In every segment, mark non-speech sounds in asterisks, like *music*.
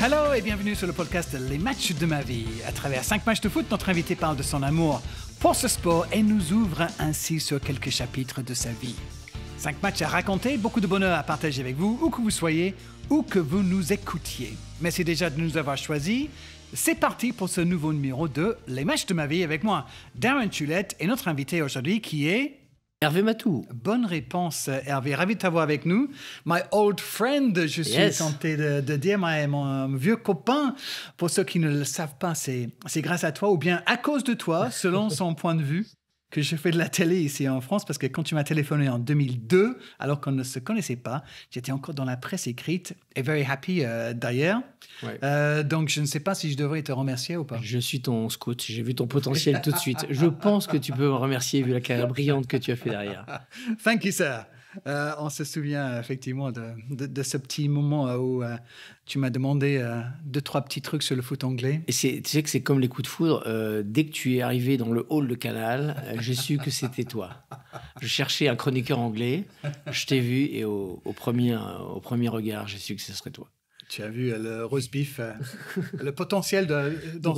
Hello et bienvenue sur le podcast Les matchs de ma vie. À travers cinq matchs de foot, notre invité parle de son amour pour ce sport et nous ouvre ainsi sur quelques chapitres de sa vie. Cinq matchs à raconter, beaucoup de bonheur à partager avec vous, où que vous soyez, où que vous nous écoutiez. Merci déjà de nous avoir choisis. C'est parti pour ce nouveau numéro de Les matchs de ma vie avec moi, Darren Tulette et notre invité aujourd'hui qui est Hervé Matou. Bonne réponse, Hervé. Ravi de t'avoir avec nous. My old friend, je suis tenté de, dire, mon vieux copain. Pour ceux qui ne le savent pas, c'est grâce à toi ou bien à cause de toi, selon *laughs* son point de vue que je fais de la télé ici en France parce que quand tu m'as téléphoné en 2002, alors qu'on ne se connaissait pas, j'étais encore dans la presse écrite et very happy derrière euh, d'ailleurs. Euh, donc je ne sais pas si je devrais te remercier ou pas. Je suis ton scout, j'ai vu ton potentiel tout de suite. Je pense que tu peux me remercier vu la carrière brillante que tu as fait derrière. *laughs* Thank you, sir. Euh, on se souvient euh, effectivement de, ce petit moment euh, où tu m'as demandé deux, trois petits trucs sur le foot anglais. Et tu sais que c'est comme les coups de foudre. dès que tu es arrivé dans le hall de Canal, j'ai su que c'était toi. Je cherchais un chroniqueur anglais, je t'ai vu et au, premier, au premier regard, j'ai su que ce serait toi. Tu as vu euh, le roast beef, euh, *laughs* le potentiel de, euh, dans,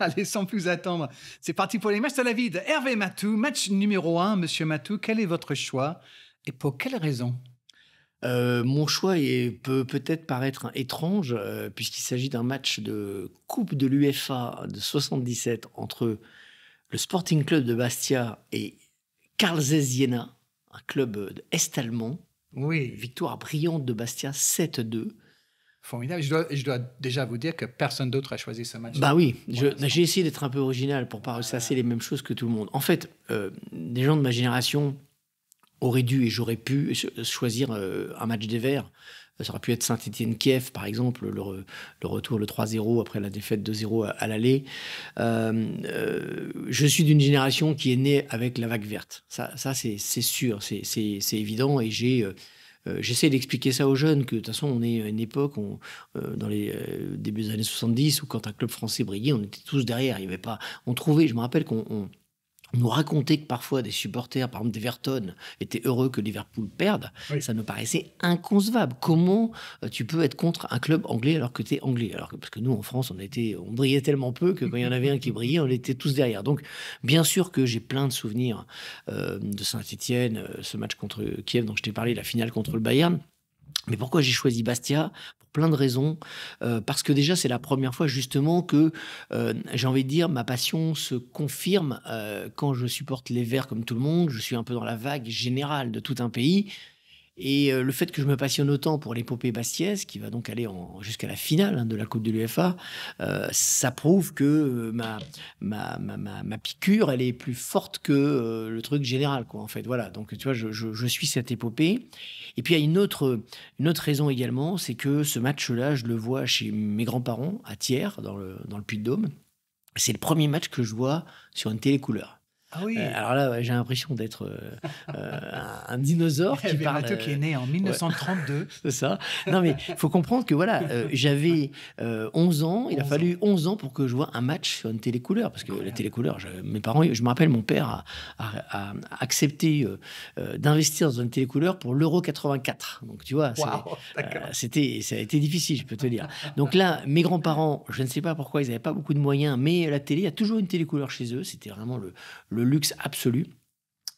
Allez, sans plus attendre, c'est parti pour les matchs de la vide. Hervé Matou, match numéro un, Monsieur Matou, quel est votre choix et pour quelle raison mon choix est, peut peut-être paraître étrange, puisqu'il s'agit d'un match de Coupe de l'UFA de 77 entre le Sporting Club de Bastia et Karl Zeziena, un club est-allemand. Oui. Victoire brillante de Bastia 7-2. Formidable. Je dois, déjà vous dire que personne d'autre a choisi ce match. Bah oui, j'ai essayé d'être un peu original pour pas ressasser ah. les mêmes choses que tout le monde. En fait, euh, des gens de ma génération auraient dû et j'aurais pu choisir euh, un match des Verts ça aurait pu être Saint-Étienne-Kiev, par exemple, le, retour, le 3-0 après la défaite 2-0 à, l'allée. l'aller. Euh, euh, je suis d'une génération qui est née avec la vague verte. Ça, ça c'est sûr, c'est évident. Et j'ai. Euh, j'essaie d'expliquer ça aux jeunes, que de toute façon, on est à une époque, on, dans les débuts des années 70, où quand un club français brillait, on était tous derrière. Il y avait pas, on trouvait, je me rappelle qu'on nous raconter que parfois des supporters, par exemple d'Everton, étaient heureux que Liverpool perde, ça me paraissait inconcevable. Comment euh, tu peux être contre un club anglais alors que tu es anglais alors que, Parce que nous, en France, on, était, on brillait tellement peu que quand il y en avait un qui brillait, on était tous derrière. Donc, bien sûr que j'ai plein de souvenirs euh, de Saint-Etienne, euh, ce match contre Kiev dont je t'ai parlé, la finale contre le Bayern. Mais pourquoi j'ai choisi Bastia plein de raisons, euh, parce que déjà c'est la première fois justement que euh, j'ai envie de dire ma passion se confirme euh, quand je supporte les Verts comme tout le monde, je suis un peu dans la vague générale de tout un pays, et euh, le fait que je me passionne autant pour l'épopée Bastiaise, qui va donc aller jusqu'à la finale hein, de la Coupe de l'UFA, euh, ça prouve que euh, ma, piqûre, elle est plus forte que le truc général, quoi, en fait. Voilà, donc tu vois, je, suis cette épopée. Et puis, il y a une autre, raison également, c'est que ce match-là, je le vois chez mes grands-parents, à Thiers, dans le, dans le Puy-de-Dôme. C'est le premier match que je vois sur une télé couleur. Ah oui. Euh, alors là, j'ai l'impression d'être euh, euh, un, dinosaure qui *laughs* parle. qui est né en 1932. *laughs* C'est ça. Non mais il faut comprendre que voilà, j'avais 11 ans. Il a fallu 11 ans pour que je vois un match sur une télécouleur parce que la télécouleur, je, mes parents, je me rappelle, mon père a, accepté d'investir dans une télécouleur pour l'euro 84. Donc tu vois, c'était, ça a été difficile, je peux te dire. Donc là, mes grands-parents, je ne sais pas pourquoi, ils n'avaient pas beaucoup de moyens, mais la télé, il y a toujours une télécouleur chez eux. C'était vraiment le le luxe absolu.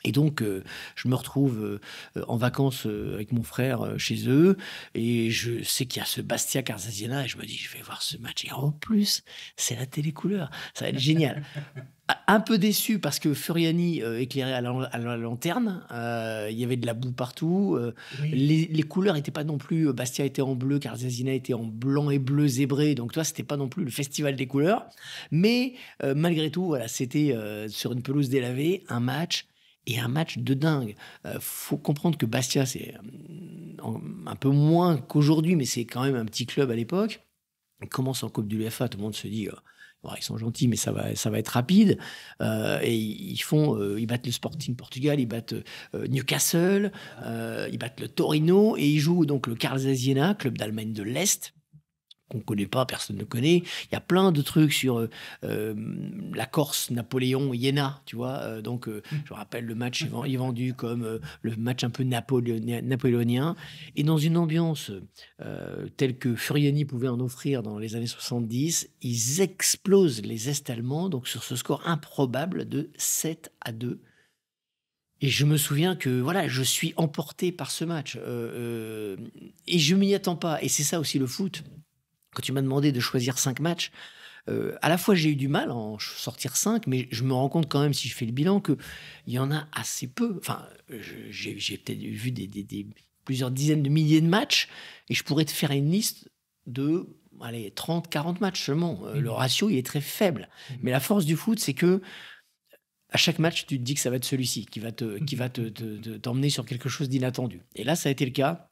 Et donc, euh, je me retrouve euh, euh, en vacances avec mon frère chez eux, et je sais qu'il y a ce Bastia Carzazina et je me dis, je vais voir ce match. Et en plus, c'est la télé couleur ça va être génial. *laughs* Un peu déçu parce que Furiani éclairait à la, lanterne, il y avait de la boue partout, les, couleurs n'étaient pas non plus, Bastia était en bleu, Carzazina était en blanc et bleu zébré, donc toi, c'était pas non plus le festival des couleurs. Mais malgré tout, voilà, c'était sur une pelouse délavée, un match et un match de dingue. Euh, faut comprendre que Bastia, c'est euh, un peu moins qu'aujourd'hui, mais c'est quand même un petit club à l'époque. commence en Coupe du l'UFA, tout le monde se dit. Oh, ils sont gentils, mais ça va, ça va être rapide. Euh, et ils font, ils battent le Sporting Portugal, ils battent Newcastle, ils battent le Torino et ils jouent donc le Zaziena, club d'Allemagne de l'Est, qu'on ne connaît pas, personne ne connaît. Il y a plein de trucs sur euh, euh, la Corse, Napoléon, Iéna, tu vois. Euh, donc, mm. je rappelle, le match est vendu comme le match un peu napoléonien. Et dans une ambiance telle que Furiani pouvait en offrir dans les années 70, ils explosent les Est-Allemands, donc sur ce score improbable de 7 à 2. Et je me souviens que voilà, je suis emporté par ce match. et je m'y attends pas. Et c'est ça aussi le foot. Quand tu m'as demandé de choisir cinq matchs, euh, à la fois j'ai eu du mal à en sortir cinq, mais je me rends compte quand même, si je fais le bilan, qu'il y en a assez peu. Enfin, j'ai peut-être vu des, plusieurs dizaines de milliers de matchs, et je pourrais te faire une liste de allez, 30, 40 matchs seulement. Euh, mmh. Le ratio, il est très faible. Mmh. Mais la force du foot, c'est que à chaque match, tu te dis que ça va être celui-ci qui va te, qui va te, t'emmener sur quelque chose d'inattendu. Et là, ça a été le cas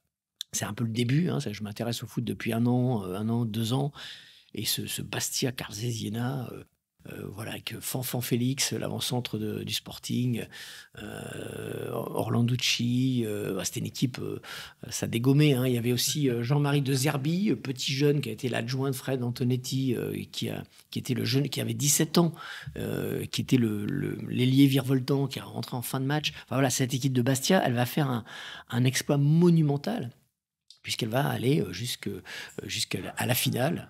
c'est un peu le début. Hein, je m'intéresse au foot depuis un an, euh, un an, deux ans. Et ce, Bastia Carzesiena, euh, euh, voilà, avec Fanfan Félix, l'avant-centre du Sporting, Orlanducci, bah, c'était une équipe, ça dégommait. Hein. Il y avait aussi Jean-Marie de Zerbi, petit jeune qui a été l'adjoint de Fred Antonetti, qui, qui était le jeune, qui avait 17 ans, qui était l'ailier le, virevoltant, qui a rentré en fin de match. voilà, cette équipe de Bastia, elle va faire un exploit monumental puisqu'elle va aller euh, jusqu'à euh, la finale,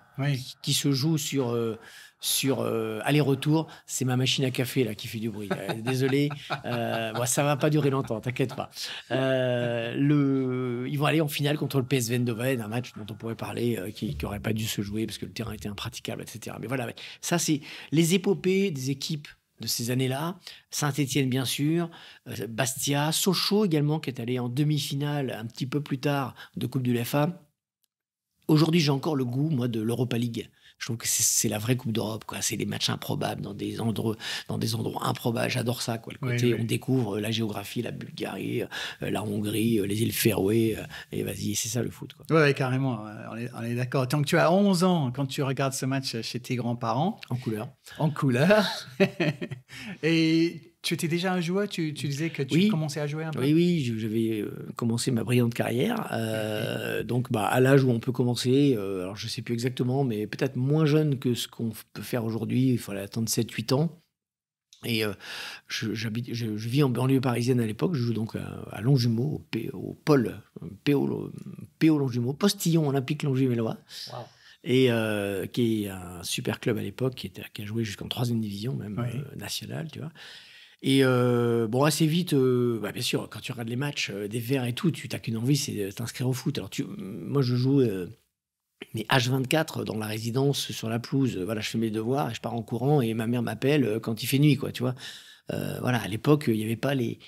qui se joue sur euh, sur aller-retour, c'est ma machine à café là qui fait du bruit. désolé, euh, ça va pas durer longtemps, t'inquiète pas. le, ils vont aller en finale contre le PSV Eindhoven, un match dont on pourrait parler qui, n'aurait pas dû se jouer parce que le terrain était impraticable, etc. Mais voilà, ça c'est les épopées des équipes de ces années-là. Saint-Étienne, bien sûr, euh, Bastia, Sochaux également, qui est allé en demi-finale un petit peu plus tard de Coupe du LFA. Aujourd'hui, j'ai encore le goût, moi, de l'Europa League. Je trouve que c'est la vraie Coupe d'Europe, quoi. C'est des matchs improbables dans des endroits, dans des endroits improbables. J'adore ça, quoi. Le côté, on découvre euh, la géographie, la Bulgarie, euh, euh, la Hongrie, les îles Féroé. Et vas-y, c'est ça le foot, quoi. carrément. On est, on est d'accord. Tant que tu as 11 ans, quand tu regardes ce match chez tes grands-parents. En couleur. En couleur. *laughs* et tu étais déjà un joueur, tu, disais que tu commençais à jouer un peu Oui, oui, j'avais euh, commencé ma brillante carrière. Euh, donc, bah, à l'âge où on peut commencer, euh, alors je ne sais plus exactement, mais peut-être moins jeune que ce qu'on peut faire aujourd'hui, il fallait attendre 7-8 ans. Et je, vis en banlieue parisienne à l'époque, je joue donc à, Longjumeau, au, Pôle, PO, PO Longjumeau, Postillon Olympique Longjumeau, et qui est un super club à l'époque, qui, qui, a joué jusqu'en troisième division, même nationale, tu vois. Et euh, bon, assez vite, euh, bah bien sûr, quand tu regardes les matchs, euh, des verts et tout, tu n'as qu'une envie, c'est de t'inscrire au foot. Alors, tu, moi, je joue mais H24 dans la résidence, sur la pelouse. voilà, je fais mes devoirs, et je pars en courant et ma mère m'appelle quand il fait nuit, quoi, tu vois. voilà, à l'époque, il n'y avait pas les,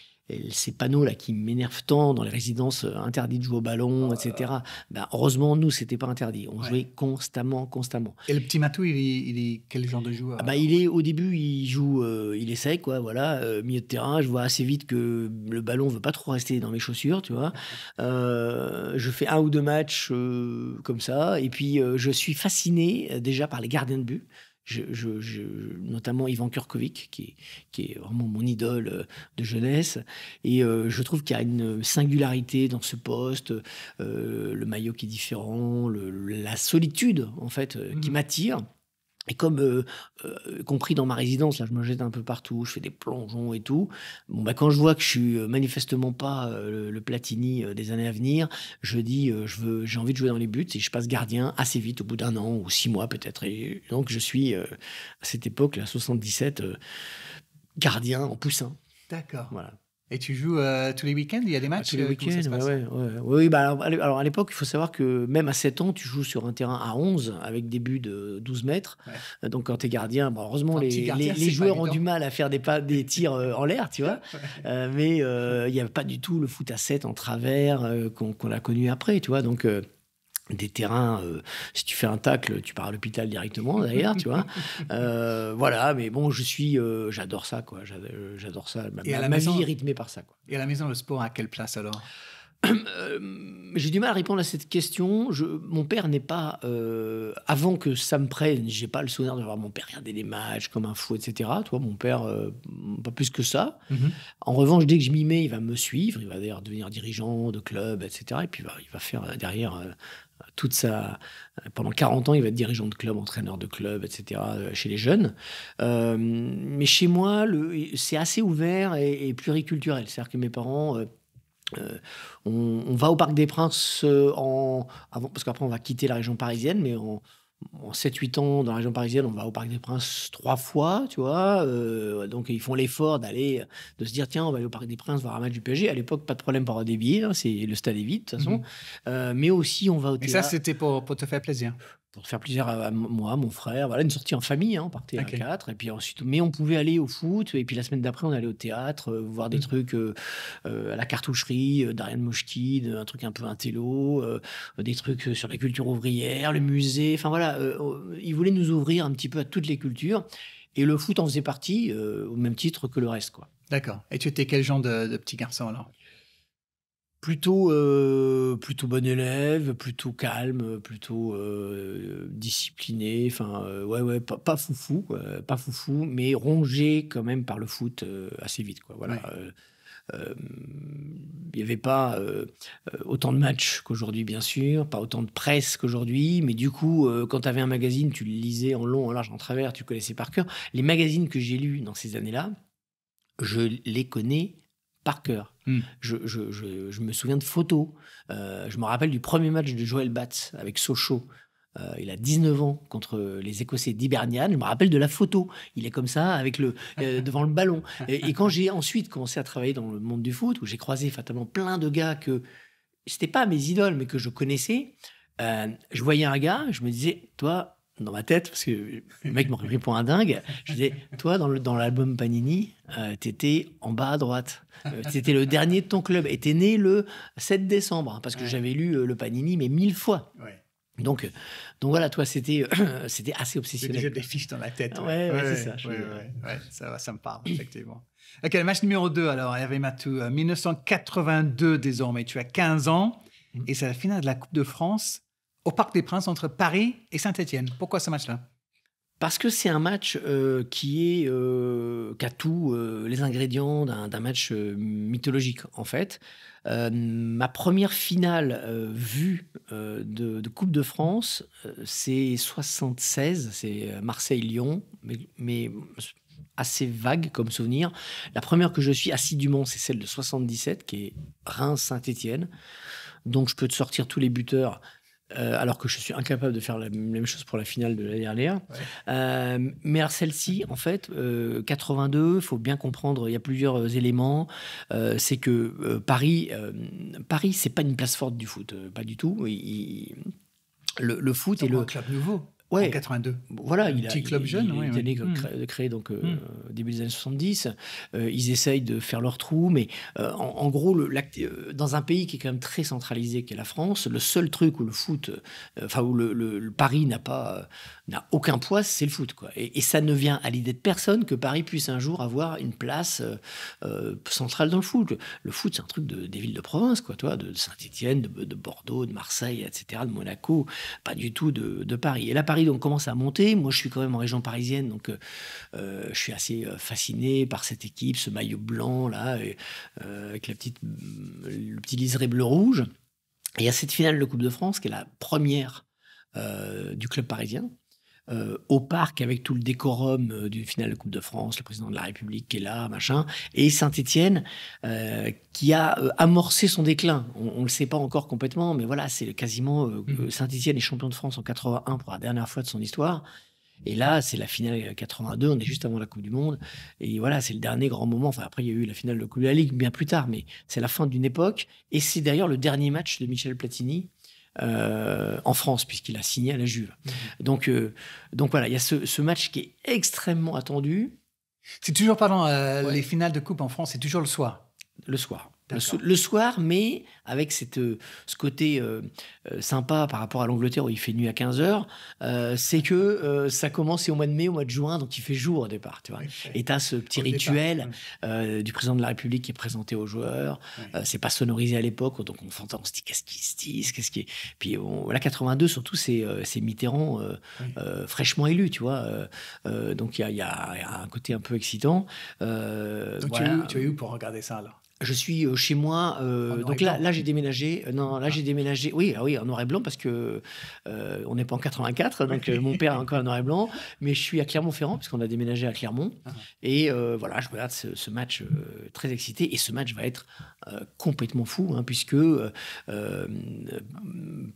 ces panneaux-là qui m'énervent tant dans les résidences euh, interdits de jouer au ballon, etc. Ben, heureusement, nous, c'était pas interdit. On jouait constamment, constamment. Et le petit Matou, il est, quel genre de joueur ah bah, il est Au début, il joue, euh, il essaye, quoi, voilà, euh, milieu de terrain. Je vois assez vite que le ballon veut pas trop rester dans mes chaussures, tu vois. *laughs* je fais un ou deux matchs comme ça. Et puis, je suis fasciné déjà par les gardiens de but notamment Ivan Kurkovic, qui, est vraiment mon idole euh, de jeunesse. Et euh, je trouve qu'il y a une singularité dans ce poste, euh, le maillot qui est différent, la solitude, en fait, qui mm. m'attire. Et comme, euh, euh, compris dans ma résidence, là, je me jette un peu partout, je fais des plongeons et tout. Bon, bah, quand je vois que je suis euh, manifestement pas le, Platini des années à venir, je dis, je veux, j'ai envie de jouer dans les buts et je passe gardien assez vite, au bout d'un an ou six mois peut-être. Et donc, je suis à cette époque, là, 77, gardien en poussin. D'accord. Voilà. Et tu joues euh, tous les week-ends Il y a des ah, matchs Tous les euh, week-ends, oui. Bah, alors, à l'époque, il faut savoir que même à 7 ans, tu joues sur un terrain à 11 avec des buts de 12 mètres. Euh, donc quand tu es gardien, heureusement, les, joueurs ont du mal à faire des, tirs en l'air, tu vois. *laughs* mais il n'y avait pas du tout le foot à 7 en travers qu'on a connu après, tu vois. Donc des terrains, euh, si tu fais un tacle, tu pars à l'hôpital directement d'ailleurs, tu vois. *laughs* Euh, voilà, mais bon, je suis, euh, j'adore ça, quoi. J'adore ça. Ma, la vie est rythmée par ça. Quoi. Et à la maison, le sport à quelle place alors *clears throat* j'ai du mal à répondre à cette question. mon père n'est pas. avant que ça me prenne, j'ai pas le souvenir de voir mon père regarder des matchs comme un fou, etc. Toi, mon père, pas plus que ça. Mm-hmm. En revanche, dès que je m'y mets, il va me suivre. Il va d'ailleurs devenir dirigeant de club, etc. Et puis, il va faire derrière toute sa, pendant 40 ans, il va être dirigeant de club, entraîneur de club, etc., euh, chez les jeunes. Euh, mais chez moi, c'est assez ouvert et, pluriculturel. C'est-à-dire que mes parents... Euh, on, va au Parc des Princes en, avant, parce qu'après on va quitter la région parisienne, mais on en 7-8 ans dans la région parisienne, on va au Parc des Princes trois fois, tu vois. Euh, donc ils font l'effort d'aller, de se dire tiens, on va aller au Parc des Princes voir un match du PSG. À l'époque, pas de problème pour avoir des billets, c'est le stade est vide de toute façon. Mm-hmm. Euh, mais aussi, on va au. Et ça, c'était pour, pour, te faire plaisir pour faire plaisir à, moi, mon frère. Voilà, une sortie en famille, hein, on partait à quatre. Et puis ensuite, mais on pouvait aller au foot. Et puis la semaine d'après, on allait au théâtre, euh, voir des mm. trucs euh, euh, à la cartoucherie, d'Ariane Moschkine, un truc un peu intello, des trucs sur la culture ouvrière, le musée. Enfin voilà, oh, ils voulaient nous ouvrir un petit peu à toutes les cultures. Et le foot en faisait partie, au même titre que le reste, quoi. D'accord. Et tu étais quel genre de, de petit garçon alors plutôt euh, plutôt bon élève, plutôt calme, plutôt euh, discipliné. Enfin, euh, ouais, ouais, pas, foufou, pas foufou, mais rongé quand même par le foot assez vite, quoi. Voilà. il n'y avait pas autant de matchs qu'aujourd'hui, bien sûr, pas autant de presse qu'aujourd'hui, mais du coup, quand tu avais un magazine, tu le lisais en long, en large, en travers, tu connaissais par cœur. Les magazines que j'ai lus dans ces années-là, je les connais par cœur. Hmm. Je, me souviens de photos. Euh, je me rappelle du premier match de Joel Batz avec Sochaux. Euh, il a 19 ans contre les Écossais d'Hibernian. Je me rappelle de la photo. Il est comme ça, avec le euh, *laughs* devant le ballon. Et, et quand j'ai ensuite commencé à travailler dans le monde du foot, où j'ai croisé fatalement plein de gars que c'était pas mes idoles, mais que je connaissais, je voyais un gars, je me disais, toi, dans ma tête, parce que le mec m'aurait pris pour un dingue. Je disais, toi, dans, dans l'album Panini, tu euh, t'étais en bas à droite. C'était euh, t'étais le dernier de ton club. Et t'es né le 7 décembre, hein, parce que j'avais lu euh, le Panini, mais mille fois. Donc, donc voilà, toi, c'était, c'était assez obsessionnel. J'ai des fiches dans la tête. Ouais, c'est ça. ça, me parle, effectivement. ok, le match numéro 2, alors, Hervé Matou, 1982 désormais. Tu as 15 ans, mm. et c'est la finale de la Coupe de France au Parc des Princes entre Paris et Saint-Etienne. Pourquoi ce match-là parce que c'est un match euh, qui est euh, a tous euh, les ingrédients d'un match mythologique en fait. ma première finale vue de, Coupe de France, c'est 76, c'est Marseille-Lyon, mais, assez vague comme souvenir. La première que je suis assidûment, c'est celle de 77, qui est Reims-Saint-Étienne. Donc je peux te sortir tous les buteurs, euh, alors que je suis incapable de faire la, même chose pour la finale de l'année dernière. Euh, mais alors celle-ci, en fait, 82, euh, il faut bien comprendre, il y a plusieurs éléments. c'est que Paris, Paris, c'est pas une place forte du foot, pas du tout. le, foot est le club nouveau. Ouais. En 82. Voilà, il a, petit club jeune, il, ouais, il hmm. Créé, donc euh, hmm. début des années 70. Euh, ils essayent de faire leur trou, mais euh, en, gros, le, dans un pays qui est quand même très centralisé, qui est la France, le seul truc où le foot, enfin où le, Paris n'a pas n'a aucun poids, c'est le foot, quoi. Et, ça ne vient à l'idée de personne que Paris puisse un jour avoir une place centrale dans le foot. Le, foot, c'est un truc de, des villes de province, quoi, toi, de Saint-Étienne, de, Bordeaux, de Marseille, etc., de Monaco, pas du tout de, de Paris. Et là, Paris donc commence à monter. Moi, je suis quand même en région parisienne, donc euh, euh, je suis assez euh, fasciné par cette équipe, ce maillot blanc là, avec la petite, le petit liseré bleu-rouge. Et à cette finale de Coupe de France, qui est la première du club parisien, euh, au parc avec tout le décorum d'une euh, du de Coupe de France, le président de la République qui est là, machin, et Saint-Étienne euh, qui a amorcé son déclin. On ne le sait pas encore complètement, mais voilà, c'est quasiment mm. Saint-Étienne est champion de France en 81 pour la dernière fois de son histoire. Et là, c'est la finale 82, on est juste avant la Coupe du Monde. Et voilà, c'est le dernier grand moment. Enfin, après, il y a eu la finale de Coupe de la Ligue bien plus tard, mais c'est la fin d'une époque. Et c'est d'ailleurs le dernier match de Michel Platini euh, en France, puisqu'il a signé à la Juve. Mhm. Donc, euh, donc voilà, il y a ce, match qui est extrêmement attendu. C'est toujours, pendant euh, les finales de Coupe en France, c'est toujours le soir. Le soir. Le soir, mais avec cette, euh, ce côté euh, euh, sympa par rapport à l'Angleterre où il fait nuit à 15h, c'est que ça commence au mois de mai, au mois de juin, donc il fait jour au départ. Et tu as ce petit rituel du président de la République qui est présenté aux joueurs. c'est pas sonorisé à l'époque, donc on, s'entend, on se dit qu'est-ce qui se dit, qu'est-ce qui Puis la 82, surtout, c'est, Mitterrand fraîchement élu, tu vois. donc il y, a, un côté un peu excitant. tu, as eu pour regarder ça là je suis euh, chez moi. Euh, donc là, là j'ai déménagé. Euh, non, là, j'ai ah. déménagé. Oui, ah oui, en noir et blanc, parce que on n'est pas en 84. Donc mon père est encore en noir et blanc. Mais je suis à Clermont-Ferrand, parce qu'on a déménagé à Clermont. Ah. Et voilà, je regarde ce, match très excité. Et ce match va être complètement fou, hein, puisque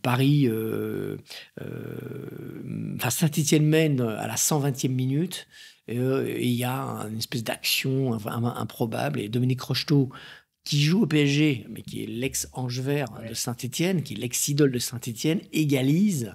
Paris. Enfin, Saint-Etienne mène à la 120e minute. Euh, il y a une espèce d'action improbable. Et Dominique Rocheteau, qui joue au PSG, mais qui est l'ex-ange vert de saint étienne qui est l'ex-idole de saint étienne égalise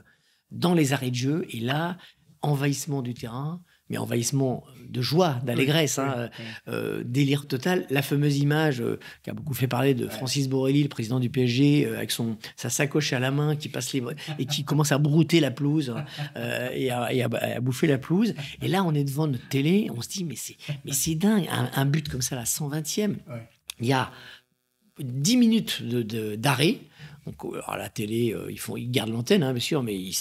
dans les arrêts de jeu. Et là, envahissement du terrain, mais envahissement de joie, d'allégresse, hein, euh, euh, délire total. La fameuse image euh, qui a beaucoup fait parler de Francis Borrelli, le président du PSG, avec son, sa sacoche à la main, qui passe les et qui commence à brouter la pelouse hein, et, à, bouffer la pelouse. Et là, on est devant notre télé, on se dit, mais c'est, mais c'est dingue, un, but comme ça, la 120e. Il y a 10 minutes de, d'arrêt. Donc, à la télé, ils, font, ils gardent l'antenne, hein, bien sûr, mais ils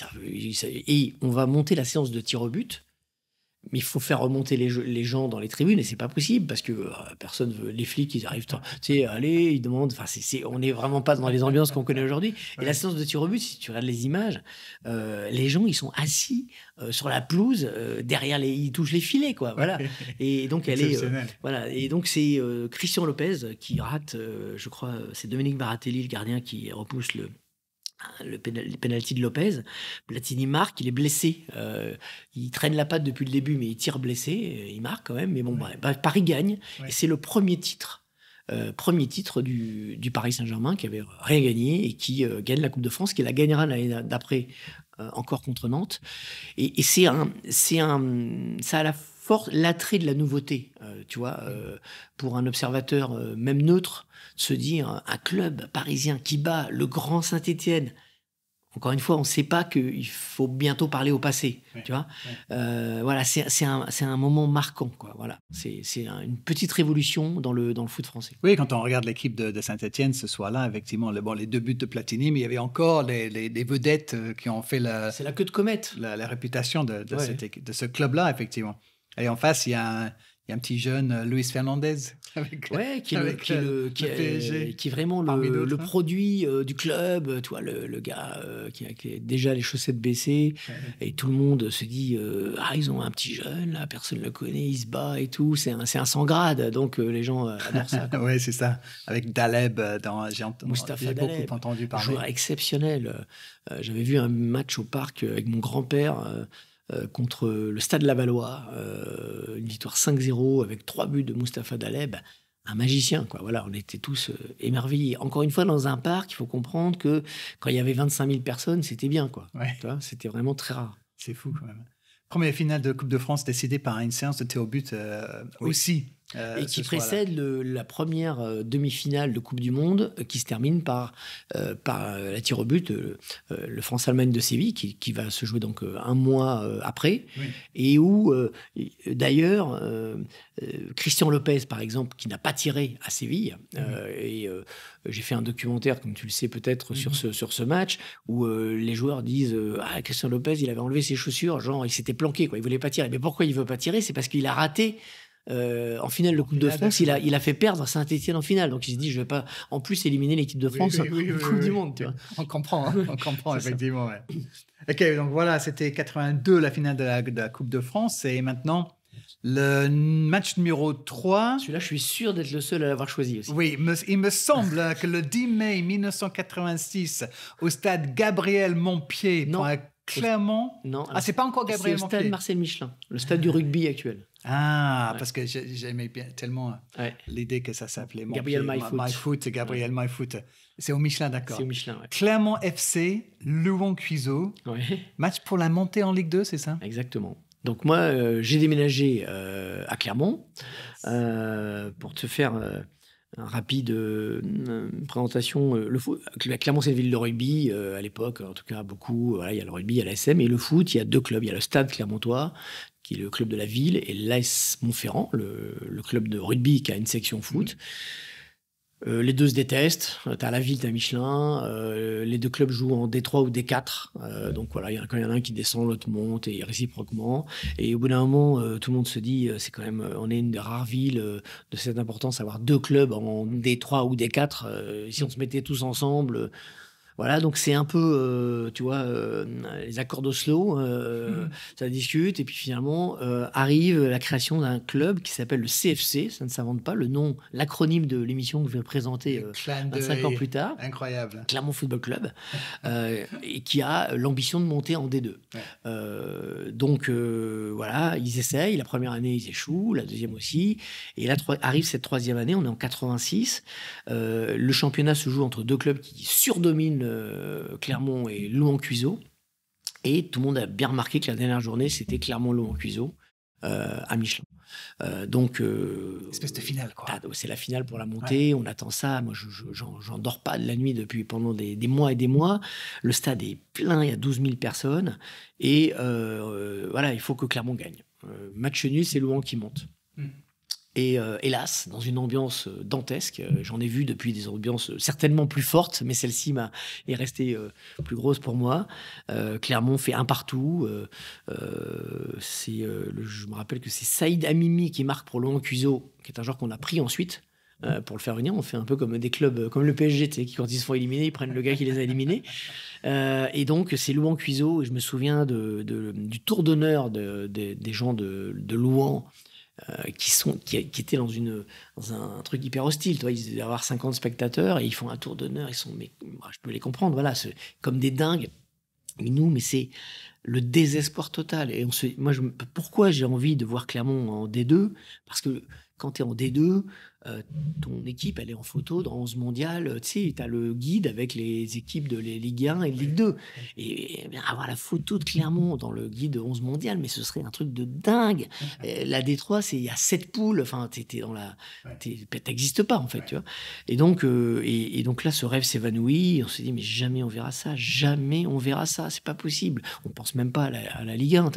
et on va monter la séance de tir au but. Mais il faut faire remonter les, les, gens dans les tribunes et c'est pas possible parce que euh, personne veut. Les flics, ils arrivent, tu sais, allez, ils demandent. Enfin, c'est, on n'est vraiment pas dans les ambiances qu'on connaît aujourd'hui. Et la séance de tir au but, si tu regardes les images, euh, les gens, ils sont assis euh, sur la pelouse, derrière les, ils touchent les filets, quoi. Voilà. *laughs* Et donc, elle est. voilà. Et donc, c'est Christian Lopez qui rate, je crois, c'est Dominique Baratelli, le gardien, qui repousse le, les penalty de Lopez. Platini marque, il est blessé. Euh, il traîne la patte depuis le début, mais il tire blessé. Euh, il marque quand même. Mais bon, bah, bah, Paris gagne. Et c'est le premier titre. Euh, premier titre du, Paris Saint-Germain qui avait rien gagné et qui gagne la Coupe de France, qui la gagnera l'année d'après encore contre Nantes. Et, c'est un, c'est un, ça à la l'attrait de la nouveauté, euh, tu vois, euh, pour un observateur euh, même neutre, se dire un club parisien qui bat le grand Saint-Étienne. Encore une fois, on ne sait pas qu'il faut bientôt parler au passé, tu vois. voilà, c'est un, moment marquant, quoi. Voilà, c'est une petite révolution dans le, dans le foot français. Oui, quand on regarde l'équipe de, Saint-Étienne ce soir-là, effectivement, les deux buts de Platini, mais il y avait encore les, vedettes qui ont fait la. C'est la queue de comète. La, réputation de, de ce club-là, effectivement. Et en face, il y a un, petit jeune euh, Luis Fernandez. qui, qui, est vraiment le, hein. produit euh, du club. Euh, tu le, gars qui, a, déjà les chaussettes baissées. Et tout le monde se dit Ah, ils ont un petit jeune, personne ne le connaît, il se bat et tout. C'est un, un sans grade. Donc les gens adorent ça. *laughs* oui, c'est ça. Avec Daleb, j'ai beaucoup entendu parler. Joueur exceptionnel. J'avais vu un match au parc avec mon grand-père euh, contre le Stade Lavallois, euh, une victoire 5-0 avec trois buts de Mustapha Daleb, un magicien. Quoi. Voilà, on était tous euh, émerveillés. Encore une fois, dans un parc, il faut comprendre que quand il y avait 25 000 personnes, c'était bien. quoi. C'était vraiment très rare. C'est fou quand même. Première finale de Coupe de France décidée par une séance de Théo au but aussi euh, et qui précède la première euh, demi-finale de Coupe du Monde euh, qui se termine par, par la tir au but, le France-Allemagne de Séville, qui, va se jouer donc un mois après, et où d'ailleurs Christian Lopez, par exemple, qui n'a pas tiré à Séville, mhm. et j'ai fait un documentaire, comme tu le sais peut-être, sur, mhm. ce, sur ce match, où les joueurs disent Ah, Christian Lopez, il avait enlevé ses chaussures, genre il s'était planqué, quoi, il voulait pas tirer. Mais pourquoi il veut pas tirer C'est parce qu'il a raté euh, en finale de Coupe de France, il a, il a fait perdre Saint-Etienne en finale. Donc il se dit, je vais pas en plus éliminer l'équipe de France oui, Coupe du Monde. Tu vois. On comprend, hein. on comprend *laughs* effectivement. Ouais. Ok, donc voilà, c'était 82 la finale de la, de la, Coupe de France et maintenant. Le match numéro 3. Celui-là, je suis sûr d'être le seul à l'avoir choisi aussi. Oui, il me semble que le 10 mai 1986, au stade Gabriel Montpied, non. Clermont. Non, ah, c'est pas encore Gabriel Montpied. Le stade Marcel Michelin, le stade du rugby actuel. Ah, parce que j'aimais bien tellement l'idée que ça s'appelait Gabriel My Foot, Gabriel C'est au Michelin, d'accord. C'est au Michelin, Clermont FC, Louan Cuiseau. Match pour la montée en Ligue 2, c'est ça Exactement. Donc moi, euh, j'ai déménagé euh, à Clermont euh, pour te faire rapide euh, présentation. Euh, le foot, c'est une ville de rugby euh, à l'époque, en tout cas beaucoup. il y a le rugby, il y a l'ASM et le foot. Il y a deux clubs. Il y a le Stade Clermontois, qui est le club de la ville, et l'AS Montferrand, le, club de rugby qui a une section foot. Mmh. Euh, les deux se détestent. Euh, t'as la ville, t'as Michelin. Euh, les deux clubs jouent en D3 ou D4. donc voilà, y a, quand il y en a un qui descend, l'autre monte et réciproquement. Et au bout d'un moment, tout le monde se dit, c'est quand même, on est une des rares villes de cette importance, avoir deux clubs en D3 ou D4. si on se mettait tous ensemble. Voilà, donc c'est un peu, euh, tu vois, euh, les accords d'Oslo, euh, hmm. ça discute, et puis finalement arrive la création d'un club qui s'appelle le CFC, ça ne s'invente pas, le nom, l'acronyme de l'émission que je vais présenter 25 ans plus tard. Incroyable. Clermont Football Club, *laughs* et qui a l'ambition de monter en D2. donc voilà, ils essayent, la première année ils échouent, la deuxième aussi, et là arrive cette troisième année, on est en 86, le championnat se joue entre deux clubs qui surdominent euh, Clermont et Louan-Cuiseau. Et tout le monde a bien remarqué que la dernière journée, c'était Clermont-Louan-Cuiseau euh, à Michelin. Euh, donc, espèce de finale, quoi. Ah, c'est la finale pour la montée. On attend ça. Moi, je, j'en, dors pas de la nuit depuis pendant des, mois et des mois. Le stade est plein. Il y a 12 000 personnes. Et voilà, il faut que Clermont gagne. match nul, c'est Louan qui monte. Hmm. Et euh, hélas, dans une ambiance euh, dantesque, euh, j'en ai vu depuis des ambiances certainement plus fortes, mais celle-ci m'a, est restée plus grosse pour moi. Clermont fait un partout. c'est, je me rappelle que c'est Saïd Amimi qui marque pour Laurent Cuiseau, qui est un joueur qu'on a pris ensuite. pour le faire venir. On fait un peu comme des clubs, comme le PSG, qui quand ils se font éliminer, ils prennent le gars qui les a éliminés. et donc, c'est Louan Cuiseau, et je me souviens de, du tour d'honneur des gens de, Louan euh, qui, sont, qui, étaient dans, une, dans un, truc hyper hostile. Toi, ils devaient avoir 50 spectateurs et ils font un tour d'honneur. Ils sont, mais je peux les comprendre, voilà, comme des dingues. nous, mais c'est le désespoir total. Et moi, pourquoi j'ai envie de voir Clermont en D2 Parce que quand tu es en D2, euh, ton équipe, elle est en photo dans 11 mondial. Euh, tu sais, tu as le guide avec les équipes de les Ligue 1 et de Ligue 2. Et, eh avoir la photo de Clermont dans le guide 11 mondial, mais ce serait un truc de dingue. Euh, la Détroit, c'est il y a sept poules. Enfin, tu dans la. Bah, pas, en fait, tu vois. Et donc, et, donc là, ce rêve s'évanouit. On se dit, mais jamais on verra ça. Jamais on verra ça. C'est pas possible. On pense même pas à la, Ligue 1.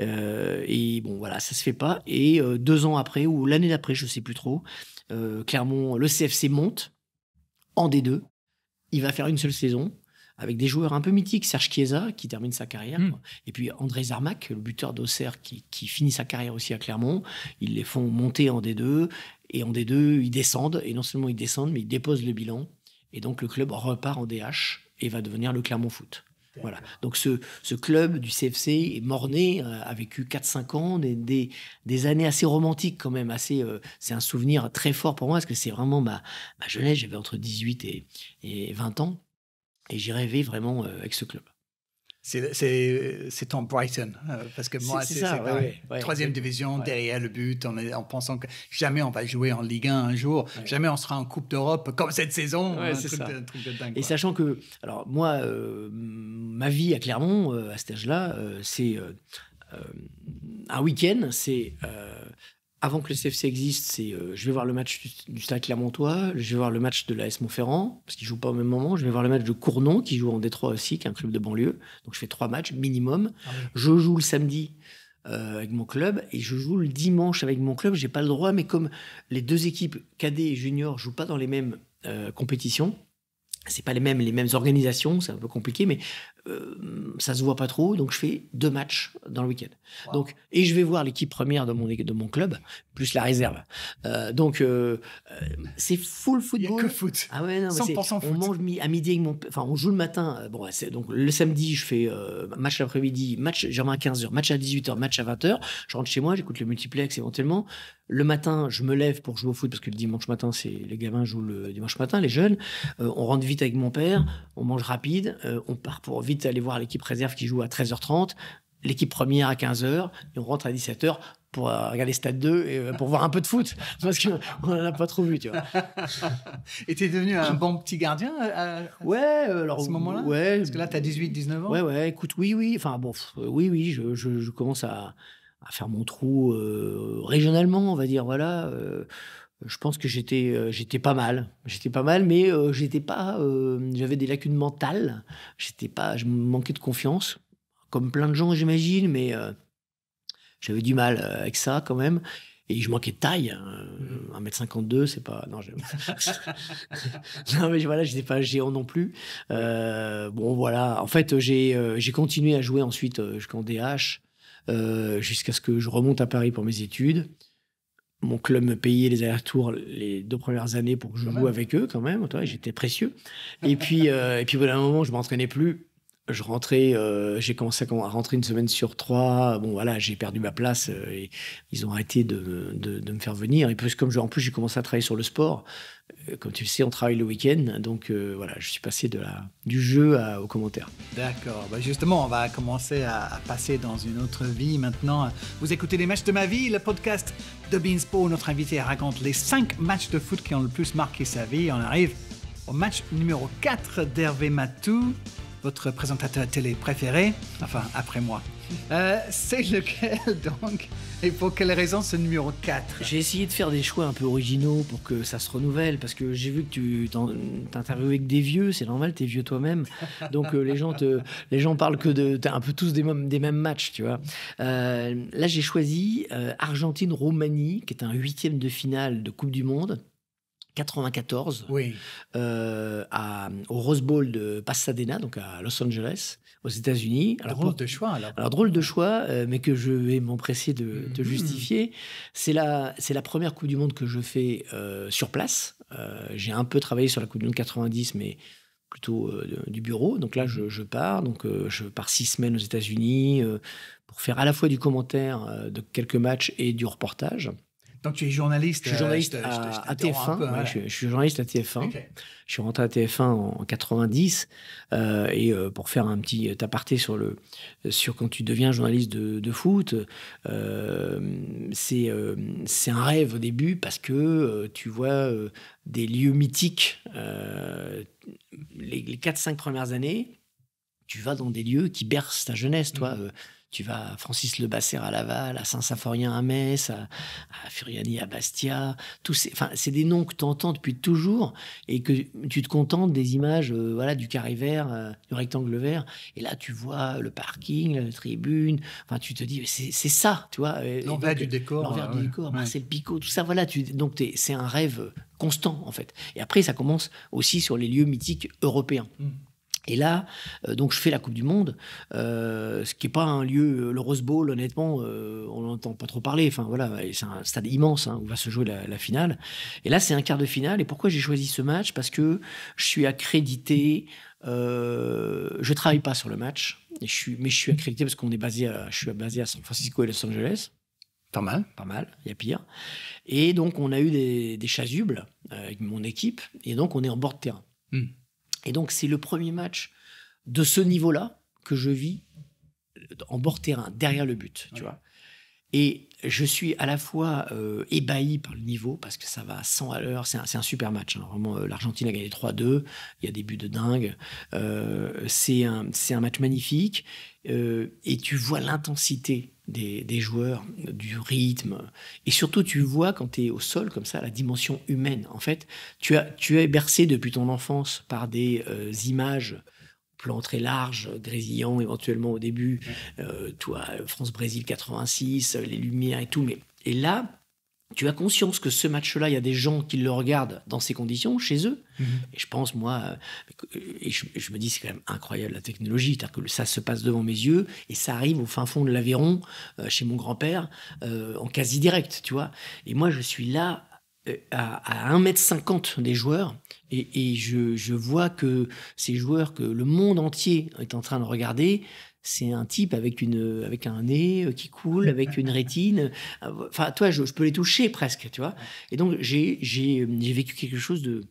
et bon, voilà, ça se fait pas. Et deux ans après, ou l'année d'après, je sais plus trop. Euh, Clermont, le CFC monte en D2. Il va faire une seule saison avec des joueurs un peu mythiques, Serge Chiesa qui termine sa carrière, hmm. et puis André Zarmac, le buteur d'Auxerre qui, qui, finit sa carrière aussi à Clermont. Ils les font monter en D2, et en D2, ils descendent, et non seulement ils descendent, mais ils déposent le bilan. Et donc le club repart en DH et va devenir le Clermont Foot. Voilà. Donc ce, club du CFC est morné, euh, a vécu 4-5 ans, des, des, années assez romantiques quand même. Assez, euh, c'est un souvenir très fort pour moi parce que c'est vraiment ma, jeunesse. J'avais entre 18 et, et 20 ans et j'ai rêvé vraiment euh, avec ce club. C'est en Brighton, euh, parce que moi, c'est ouais, Troisième division, derrière le but, en, pensant que jamais on va jouer en Ligue 1 un jour, jamais on sera en Coupe d'Europe comme cette saison. Un truc de dingue, Et sachant que, alors moi, euh, ma vie à Clermont, euh, à cet âge-là, c'est un week-end, c'est avant que le CFC existe, c'est euh, je vais voir le match du, Stade Clermontois, je vais voir le match de l'AS Montferrand, parce qu'ils ne jouent pas au même moment, je vais voir le match de Cournon, qui joue en Détroit aussi, qui est un club de banlieue. Donc je fais trois matchs minimum. Ah je joue le samedi euh, avec mon club et je joue le dimanche avec mon club. J'ai pas le droit, mais comme les deux équipes, cadet et junior, jouent pas dans les mêmes euh, compétitions, c'est pas les mêmes les mêmes organisations, c'est un peu compliqué, mais euh, ça se voit pas trop, donc je fais deux matchs dans le week-end. Donc, et je vais voir l'équipe première de mon, de mon club, plus la réserve. Euh, donc, euh, c'est full football. que foot. 100% ah On mange à midi mon, enfin, on joue le matin. Bon, donc le samedi, je fais match l'après-midi, match, à 15h, match à 18h, match à 20h. Je rentre chez moi, j'écoute le multiplex éventuellement. Le matin, je me lève pour jouer au foot parce que le dimanche matin, c'est les gamins jouent le dimanche matin, les jeunes. on rentre vite avec mon père, on mange rapide, on part pour aller voir l'équipe réserve qui joue à 13h30, l'équipe première à 15h, et on rentre à 17h pour euh, regarder Stade 2 et euh, pour voir un peu de foot *laughs* parce qu'on n'en a pas trop vu, tu vois. *laughs* et t'es devenu un bon petit gardien euh, à, ouais, alors, ce moment-là Parce que là, t'as 18, 19 ans. Ouais, ouais, écoute, oui, oui. Enfin, bon, oui, oui, je, commence à, faire mon trou régionalement, on va dire, voilà je pense que euh, j'étais pas mal j'étais pas mal mais euh, j'étais pas euh, j'avais des lacunes mentales j'étais pas je manquais de confiance comme plein de gens j'imagine mais j'avais du mal avec ça quand même et je manquais de taille 1m52 hein. mmh. c'est pas non, *laughs* non mais voilà j'étais pas géant non plus bon voilà en fait j'ai continué à jouer ensuite jusqu'en DH jusqu'à ce que je remonte à Paris pour mes études mon club me payait les allers-retours les deux premières années pour que je joue avec eux quand même. J'étais précieux. *laughs* Et puis, euh, et puis, voilà un moment, je m'entraînais plus je rentrais, euh, j'ai commencé à rentrer une semaine sur trois. Bon, voilà, j'ai perdu ma place euh, et ils ont arrêté de, me faire venir. Et puis, comme je, en plus, j'ai commencé à travailler sur le sport. Euh, comme tu le sais, on travaille le week-end. Donc voilà, je suis passé de la, du jeu aux commentaires. D'accord. Bah, justement, on va commencer à, passer dans une autre vie maintenant. Vous écoutez Les matchs de ma vie, le podcast de Beanspo. Notre invité raconte les cinq matchs de foot qui ont le plus marqué sa vie. On arrive au match numéro 4 d'Hervé Matou votre présentateur télé préféré, enfin après moi. Euh, c'est lequel *laughs* donc Et pour quelle raison ce numéro 4 J'ai essayé de faire des choix un peu originaux pour que ça se renouvelle, parce que j'ai vu que tu t'interviewais avec des vieux, c'est normal, t'es vieux toi-même. Donc euh, les, gens te, les gens parlent que de. T'as un peu tous des, mêmes, des mêmes matchs, tu vois. Euh, là, j'ai choisi Argentine-Roumanie, qui est un huitième de finale de Coupe du Monde. 94 oui. Euh, à, au Rose Bowl de Pasadena, donc à Los Angeles, aux États-Unis. drôle de choix, alors. drôle de choix, euh, mais que je vais m'empresser de, mm-hmm. justifier. C'est la, c'est la première Coupe du Monde que je fais euh, sur place. j'ai un peu travaillé sur la Coupe du Monde 90, mais plutôt du bureau. Donc là, je, je pars. Donc je pars six semaines aux États-Unis pour faire à la fois du commentaire de quelques matchs et du reportage. Donc, tu es journaliste, journaliste euh, à, TF1. Hein, je, suis journaliste à TF1. Je suis rentré à TF1 en, 90. Euh, et euh, pour faire un petit aparté sur, le, sur quand tu deviens journaliste de, de foot, c'est c'est un rêve au début parce que tu vois des lieux mythiques. les, les 4-5 premières années, tu vas dans des lieux qui bercent ta jeunesse, toi. Mm-hmm tu vas à Francis bassère à Laval, à Saint-Symphorien à Metz, à, Furiani à Bastia. Tous ces, enfin, c'est des noms que tu entends depuis toujours et que tu te contentes des images euh, voilà, du carré vert, euh, du rectangle vert. Et là, tu vois le parking, la tribune. Enfin, tu te dis, c'est, ça, tu vois. L'envers du décor. L'envers euh, du décor, c'est le picot, tout ça. Voilà, tu, donc c'est un rêve constant, en fait. Et après, ça commence aussi sur les lieux mythiques européens. Mmh. Et là, euh, donc je fais la Coupe du Monde, euh, ce qui n'est pas un lieu, euh, le Rose Bowl, honnêtement, on n'entend pas trop parler. Enfin voilà, c'est un stade immense hein, où va se jouer la, finale. Et là, c'est un quart de finale. Et pourquoi j'ai choisi ce match Parce que je suis accrédité. Euh, je travaille pas sur le match, et je suis, mais je suis accrédité parce qu'on est basé, je suis basé à San Francisco et Los Angeles. Pas mal. Pas mal, il y a pire. Et donc, on a eu des, chasubles avec mon équipe, et donc on est en bord de terrain. Hmm. Et donc, c'est le premier match de ce niveau-là que je vis en bord terrain, derrière le but, tu vois. Et je suis à la fois euh, ébahi par le niveau parce que ça va à 100 à l'heure. C'est un, super match. Hein. Vraiment, euh, l'Argentine a gagné 3-2. Il y a des buts de dingue. Euh, c'est un, match magnifique. et tu vois l'intensité des, joueurs, du rythme. Et surtout, tu vois quand tu es au sol comme ça, la dimension humaine. En fait, tu es bercé depuis ton enfance par des images plan très large, grésillant éventuellement au début, euh, toi, France-Brésil 86, les lumières et tout. Mais, et là, tu as conscience que ce match-là, il y a des gens qui le regardent dans ces conditions, chez eux. Mm-hmm. Et je pense, moi, euh, et je, me dis, c'est quand même incroyable la technologie, cest à dire que ça se passe devant mes yeux et ça arrive au fin fond de l'Aveyron, euh, chez mon grand-père, en quasi direct, tu vois. Et moi, je suis là, euh, à, 1m50 des joueurs. Et, je, vois que ces joueurs que le monde entier est en train de regarder, c'est un type avec, une, avec un nez euh, qui coule, *laughs* avec une rétine. Enfin, toi, je, peux les toucher presque, tu vois. Et donc, j'ai vécu quelque chose de,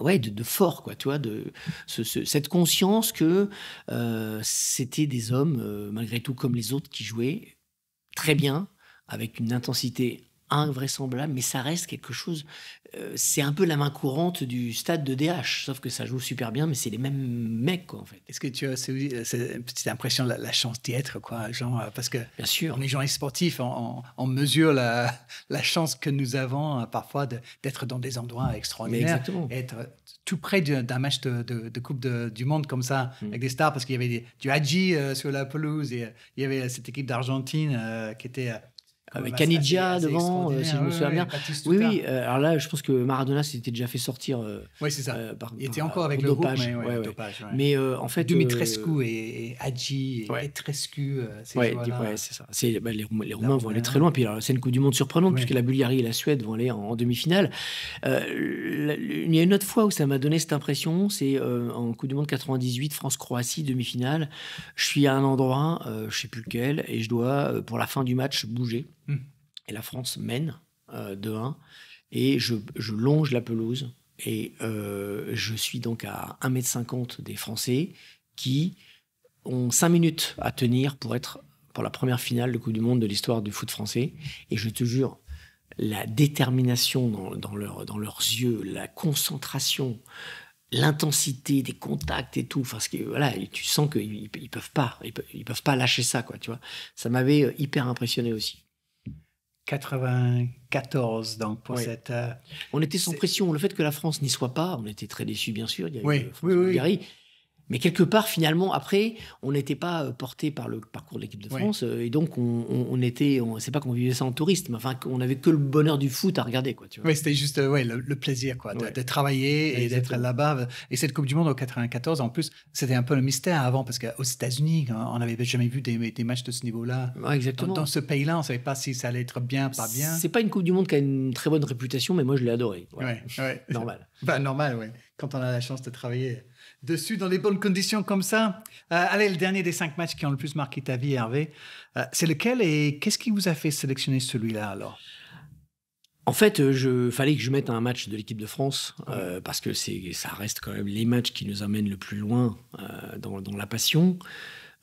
ouais, de, fort, quoi, tu vois, de cette conscience que euh, c'était des hommes, malgré tout, comme les autres, qui jouaient très bien, avec une intensité invraisemblable, mais ça reste quelque chose. Euh, c'est un peu la main courante du stade de DH, sauf que ça joue super bien, mais c'est les mêmes mecs, quoi, en fait. Est-ce que tu as euh, cette petite impression, la, la chance d'y être, quoi, genre, euh, parce que. Bien sûr. On est gens sportifs on, mesure la, chance que nous avons parfois d'être dans des endroits extraordinaires. être tout près d'un match de, de Coupe du Monde comme ça, mm. avec des stars, parce qu'il y avait du Hadji sur la pelouse, et il y avait cette équipe d'Argentine qui était avec Canidia devant, euh, si je me souviens bien. Oui, oui. Euh, alors là, je pense que Maradona s'était déjà fait sortir. Euh, oui, c'est ça. il était encore avec le dopage. mais, en fait, Dumitrescu et, Hadji et Petrescu. Oui, c'est ça. Bah, les, Roumains vont aller très loin. Puis c'est une Coupe du Monde surprenante puisque la Bulgarie et la Suède vont aller en, demi-finale. il y a une autre fois où ça m'a donné cette impression, c'est en Coupe du Monde 98, France-Croatie, demi-finale. Je suis à un endroit, je sais plus lequel, et je dois pour la fin du match bouger. Mm. Et la France mène euh, de 2-1. Et je, longe la pelouse. Et euh, je suis donc à 1m50 des Français qui ont 5 minutes à tenir pour être pour la première finale de Coupe du Monde de l'histoire du foot français. Et je te jure, la détermination dans, leur, dans leurs yeux, la concentration, l'intensité des contacts et tout, parce que voilà, tu sens qu'ils ne peuvent pas, peuvent pas lâcher ça, quoi, tu vois. Ça m'avait euh, hyper impressionné aussi. 94, donc pour cette. Euh, on était sans pression. Le fait que la France n'y soit pas, on était très déçus, bien sûr. Il y a oui, oui, oui. Mais quelque part, finalement, après, on n'était pas euh, porté par le parcours de l'équipe de France. Euh, et donc, on, était, on était, on sait pas qu'on vivait ça en touriste, mais enfin, on n'avait que le bonheur du foot à regarder. Quoi, tu c'était juste euh, ouais, le, plaisir quoi, de, travailler et d'être là-bas. Et cette Coupe du Monde en 94, en plus, c'était un peu le mystère avant, parce qu'aux États-Unis, hein, on n'avait jamais vu des, matchs de ce niveau-là. exactement. Dans, ce pays-là, on ne savait pas si ça allait être bien, pas bien. C'est pas une Coupe du Monde qui a une très bonne réputation, mais moi, je l'ai adoré. *laughs* Normal. Ben normal, oui. Quand on a la chance de travailler dessus dans les bonnes conditions comme ça. Euh, allez, le dernier des cinq matchs qui ont le plus marqué ta vie, Hervé, euh, c'est lequel et qu'est-ce qui vous a fait sélectionner celui-là alors en fait, euh, je fallait que je mette un match de l'équipe de France parce que c'est ça reste quand même les matchs qui nous amènent le plus loin dans, la passion.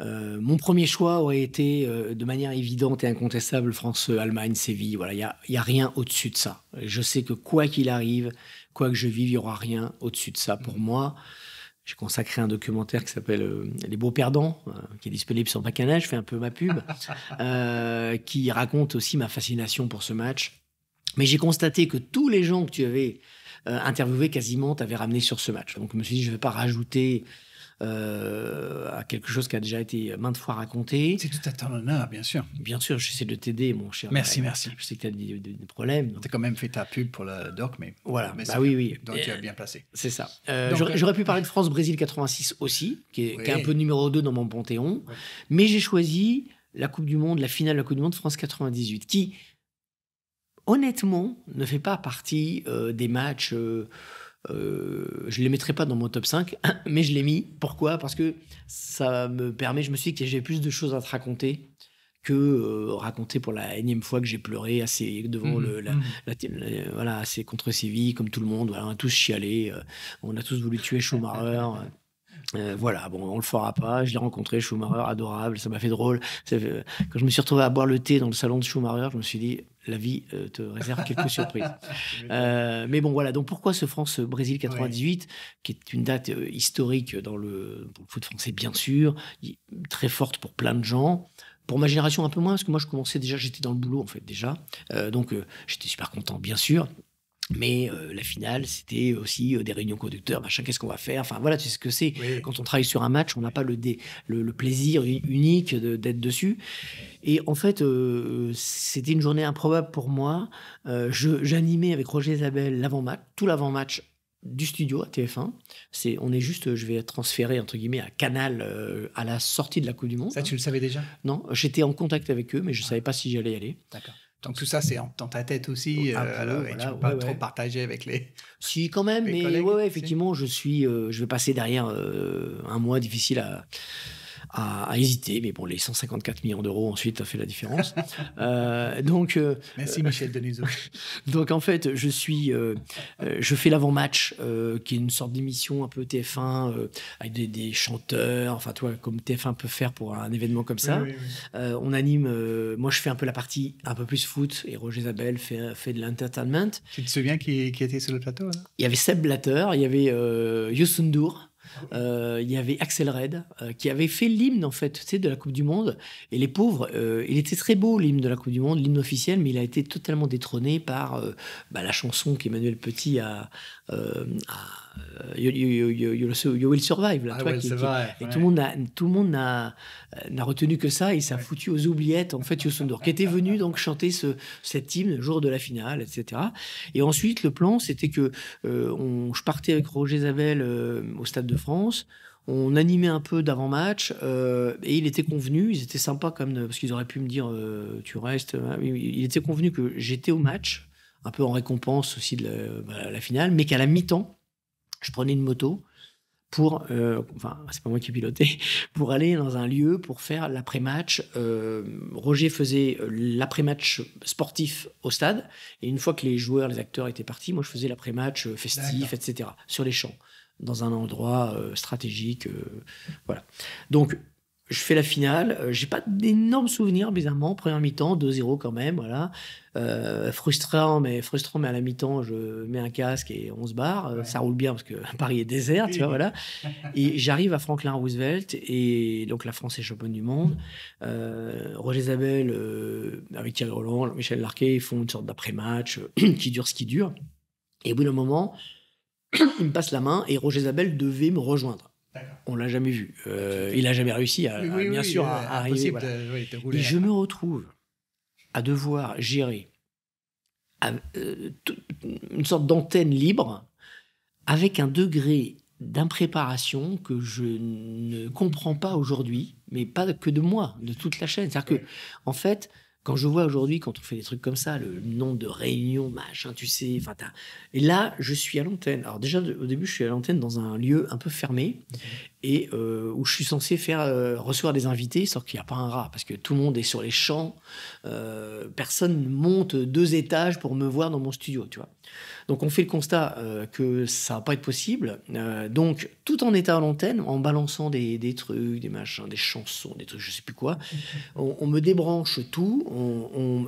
mon premier choix aurait été de manière évidente et incontestable France, Allemagne, Séville. Voilà, il n'y a, y a, rien au-dessus de ça. Je sais que quoi qu'il arrive, quoi que je vive, il n'y aura rien au-dessus de ça pour moi j'ai consacré un documentaire qui s'appelle euh, Les beaux perdants, euh, qui est disponible sur Bacchanal, je fais un peu ma pub, *laughs* euh, qui raconte aussi ma fascination pour ce match. Mais j'ai constaté que tous les gens que tu avais interviewés quasiment t'avaient ramené sur ce match. Donc je me suis dit, je ne vais pas rajouter euh, à quelque chose qui a déjà été maintes fois raconté. C'est tout à ton honneur, bien sûr. Bien sûr, j'essaie de t'aider, mon cher. Merci, euh, merci. Je sais que tu as des, problèmes. Tu as quand même fait ta pub pour le doc, mais. Voilà, mais bah oui, oui. Donc tu euh, bien placé. C'est ça. J'aurais pu parler de France-Brésil 86 aussi, qui est, un peu numéro 2 dans mon panthéon. Mais j'ai choisi la Coupe du Monde, la finale de la Coupe du Monde France 98, qui, honnêtement, ne fait pas partie des matchs. Euh, je ne les mettrai pas dans mon top 5, *laughs* mais je l'ai mis. Pourquoi Parce que ça me permet, je me suis dit que j'ai plus de choses à te raconter que euh, raconter pour la énième fois que j'ai pleuré assez devant mmh. le, mmh. voilà, contre Séville, comme tout le monde. on a tous chialé, euh, on a tous voulu tuer Schumacher. *laughs* Euh, voilà, bon, on le fera pas. Je l'ai rencontré, Schumacher, adorable, ça m'a fait drôle. Euh, quand je me suis retrouvé à boire le thé dans le salon de Schumacher, je me suis dit, la vie euh, te réserve quelques surprises. *laughs* mais bon, voilà. Donc pourquoi ce France-Brésil 98, qui est une date historique dans le, le foot français, bien sûr, très forte pour plein de gens. Pour ma génération, un peu moins, parce que moi, je commençais déjà, j'étais dans le boulot, en fait, déjà. donc, j'étais super content, bien sûr. Mais euh, la finale, c'était aussi euh, des réunions conducteurs, machin, qu'est-ce qu'on va faire Enfin voilà, c'est ce que c'est. Quand on travaille sur un match, on n'a pas le, le, plaisir unique d'être dessus. Et en fait, euh, c'était une journée improbable pour moi. J'animais avec Roger Isabelle l'avant-match, tout l'avant-match du studio à TF1. C'est, on est juste, je vais être transféré entre guillemets à Canal à la sortie de la Coupe du Monde. Ça, tu le savais déjà Non, j'étais en contact avec eux, mais je ne ah. savais pas si j'allais y aller. D'accord. Donc tout ça, c'est dans ta tête aussi, euh, ah, tu ne peux pas trop partager avec les. Si quand même, mais ouais, effectivement, je suis, euh, je vais passer derrière euh, un mois difficile à à, hésiter. Mais bon, les 154 millions d'euros ensuite a fait la différence. *laughs* Euh, donc, euh, Merci Michel Denisot. *laughs* donc en fait, je suis, euh, je fais l'avant-match, qui est une sorte d'émission un peu TF1 avec des, chanteurs, enfin toi comme TF1 peut faire pour un événement comme ça. on anime. moi, je fais un peu la partie un peu plus foot et Roger Isabelle fait, fait de l'entertainment. Tu te souviens qui, qui était sur le plateau Il y avait Seb Blatter, il y avait Youssou Ndour. Euh, il y avait Axel Red euh, qui avait fait l'hymne en fait, de la Coupe du Monde. Et les pauvres, euh, il était très beau l'hymne de la Coupe du Monde, l'hymne officiel, mais il a été totalement détrôné par bah, la chanson qu'Emmanuel Petit a, a euh, you, you, will survive. Ah et tout le monde, a, tout le euh, n'a, retenu que ça et ça a foutu aux oubliettes en fait Yosundor, qui était venu donc chanter ce, cette hymne le jour de la finale, etc. Et ensuite, le plan, c'était que euh, on, je partais avec Roger Zavel au Stade de France. On animait un peu d'avant-match et il était convenu, ils étaient sympas quand même, parce qu'ils auraient pu me dire tu restes. Hein, il était convenu que j'étais au match, un peu en récompense aussi de la bah, finale, mais qu'à la mi-temps, je prenais une moto pour, euh, enfin, c'est pas moi qui pilotais, *laughs* pour aller dans un lieu pour faire l'après-match. Euh, Roger faisait euh, l'après-match sportif au stade, et une fois que les joueurs, les acteurs étaient partis, moi je faisais l'après-match festif, etc., sur les champs, dans un endroit stratégique. voilà. Donc, je fais la finale. Euh, j'ai pas d'énormes souvenirs, bizarrement. Première mi-temps, 2-0 quand même, voilà. Euh, frustrant, mais frustrant, mais à la mi-temps, je mets un casque et on se barre. Euh, ça roule bien parce que *laughs* Paris est désert, tu vois, voilà. *laughs* Et j'arrive à Franklin Roosevelt et donc la France est championne du monde. Roger Isabelle, avec Thierry Roland, Michel Larquet, ils font une sorte d'après-match *clears throat* qui dure ce qui dure. Et au bout d'un moment, *clears throat* il me passe la main et Roger Isabelle devait me rejoindre. On l'a jamais vu. Euh, ah, il n'a jamais réussi, à, bien sûr, à, arriver. Euh, Et je me retrouve à devoir gérer euh, une sorte d'antenne libre avec un degré d'impréparation que je ne comprends pas aujourd'hui, mais pas que de moi, de toute la chaîne. C'est-à-dire que, en fait, quand je vois aujourd'hui, quand on fait des trucs comme ça, le nombre de réunions, machin, tu sais. Enfin, et là, je suis à l'antenne. Alors, déjà, au début, je suis à l'antenne dans un lieu un peu fermé mhm. et euh, où je suis censé faire euh, recevoir des invités, sauf qu'il n'y a pas un rat, parce que tout le monde est sur les champs. Euh, personne monte deux étages pour me voir dans mon studio, tu vois. Donc on fait le constat euh, que ça va pas être possible. Euh, donc tout en état à l'antenne, en balançant des, des, trucs, des machins, des chansons, des trucs, je sais plus quoi, mhm. on, me débranche tout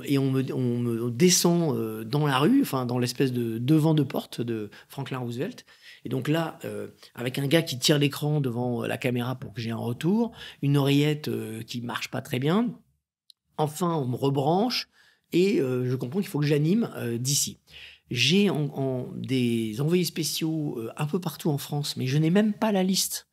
et on me, descend euh, dans la rue, enfin dans l'espèce de devant de porte de Franklin Roosevelt. Et donc là, avec un gars qui tire l'écran devant la caméra pour que j'ai un retour, une oreillette qui marche pas très bien. Enfin, on me rebranche et je comprends qu'il faut que j'anime d'ici. J'ai en, des envoyés spéciaux euh, un peu partout en France, mais je n'ai même pas la liste.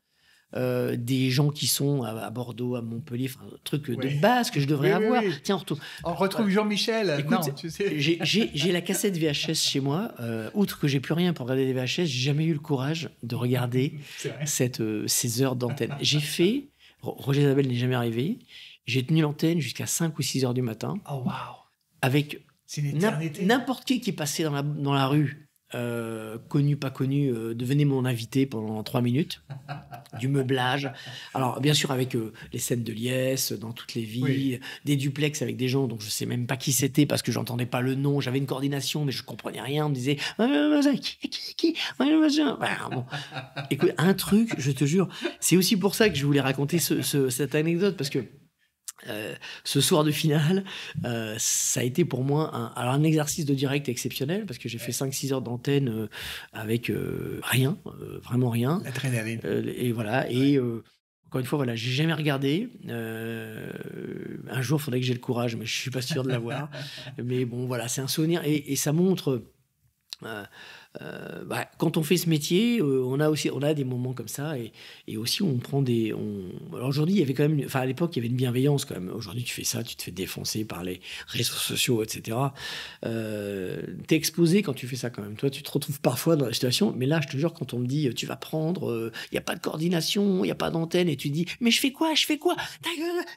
Euh, des gens qui sont à, Bordeaux, à Montpellier, un truc de base que je devrais avoir. Tiens, on retrouve, on retrouve euh, Jean-Michel. Tu sais. j'ai *laughs* la cassette VHS chez moi. outre que j'ai plus rien pour regarder des VHS, j'ai jamais eu le courage de regarder *laughs* cette, ces heures d'antenne. J'ai fait, Roger Isabelle n'est jamais arrivé, j'ai tenu l'antenne jusqu'à 5 ou 6 heures du matin. Oh, wow. Avec c'est N'importe qui qui passait dans la, dans la rue, euh, connu, pas connu, euh, devenait mon invité pendant trois minutes. *laughs* du meublage. Alors, bien sûr, avec euh, les scènes de liesse dans toutes les villes, des duplex avec des gens dont je sais même pas qui c'était parce que j'entendais pas le nom. J'avais une coordination, mais je comprenais rien. On me disait qui, qui, qui bon. Écoute, un truc, je te jure, c'est aussi pour ça que je voulais raconter cette anecdote parce que euh, ce soir de finale, euh, ça a été pour moi un, alors un exercice de direct exceptionnel parce que j'ai fait 5-6 heures d'antenne euh, avec rien, vraiment rien. et voilà. Et encore une fois, voilà, j'ai jamais regardé. un jour, il faudrait que j'ai le courage, mais je suis pas sûr de l'avoir. *laughs* mais bon, voilà, c'est un souvenir et, et ça montre. Euh, bah, quand on fait ce métier, euh, on a aussi on a des moments comme ça et, aussi on prend des. Alors aujourd'hui, il y avait quand même, enfin à l'époque, il y avait une bienveillance quand même. Aujourd'hui, tu fais ça, tu te fais défoncer par les réseaux sociaux, etc. Euh, es exposé quand tu fais ça quand même. Toi, tu te retrouves parfois dans la situation. Mais là, je te jure, quand on me dit tu vas prendre, euh, il n'y a pas de coordination, il n'y a pas d'antenne, et tu dis mais je fais quoi, je fais quoi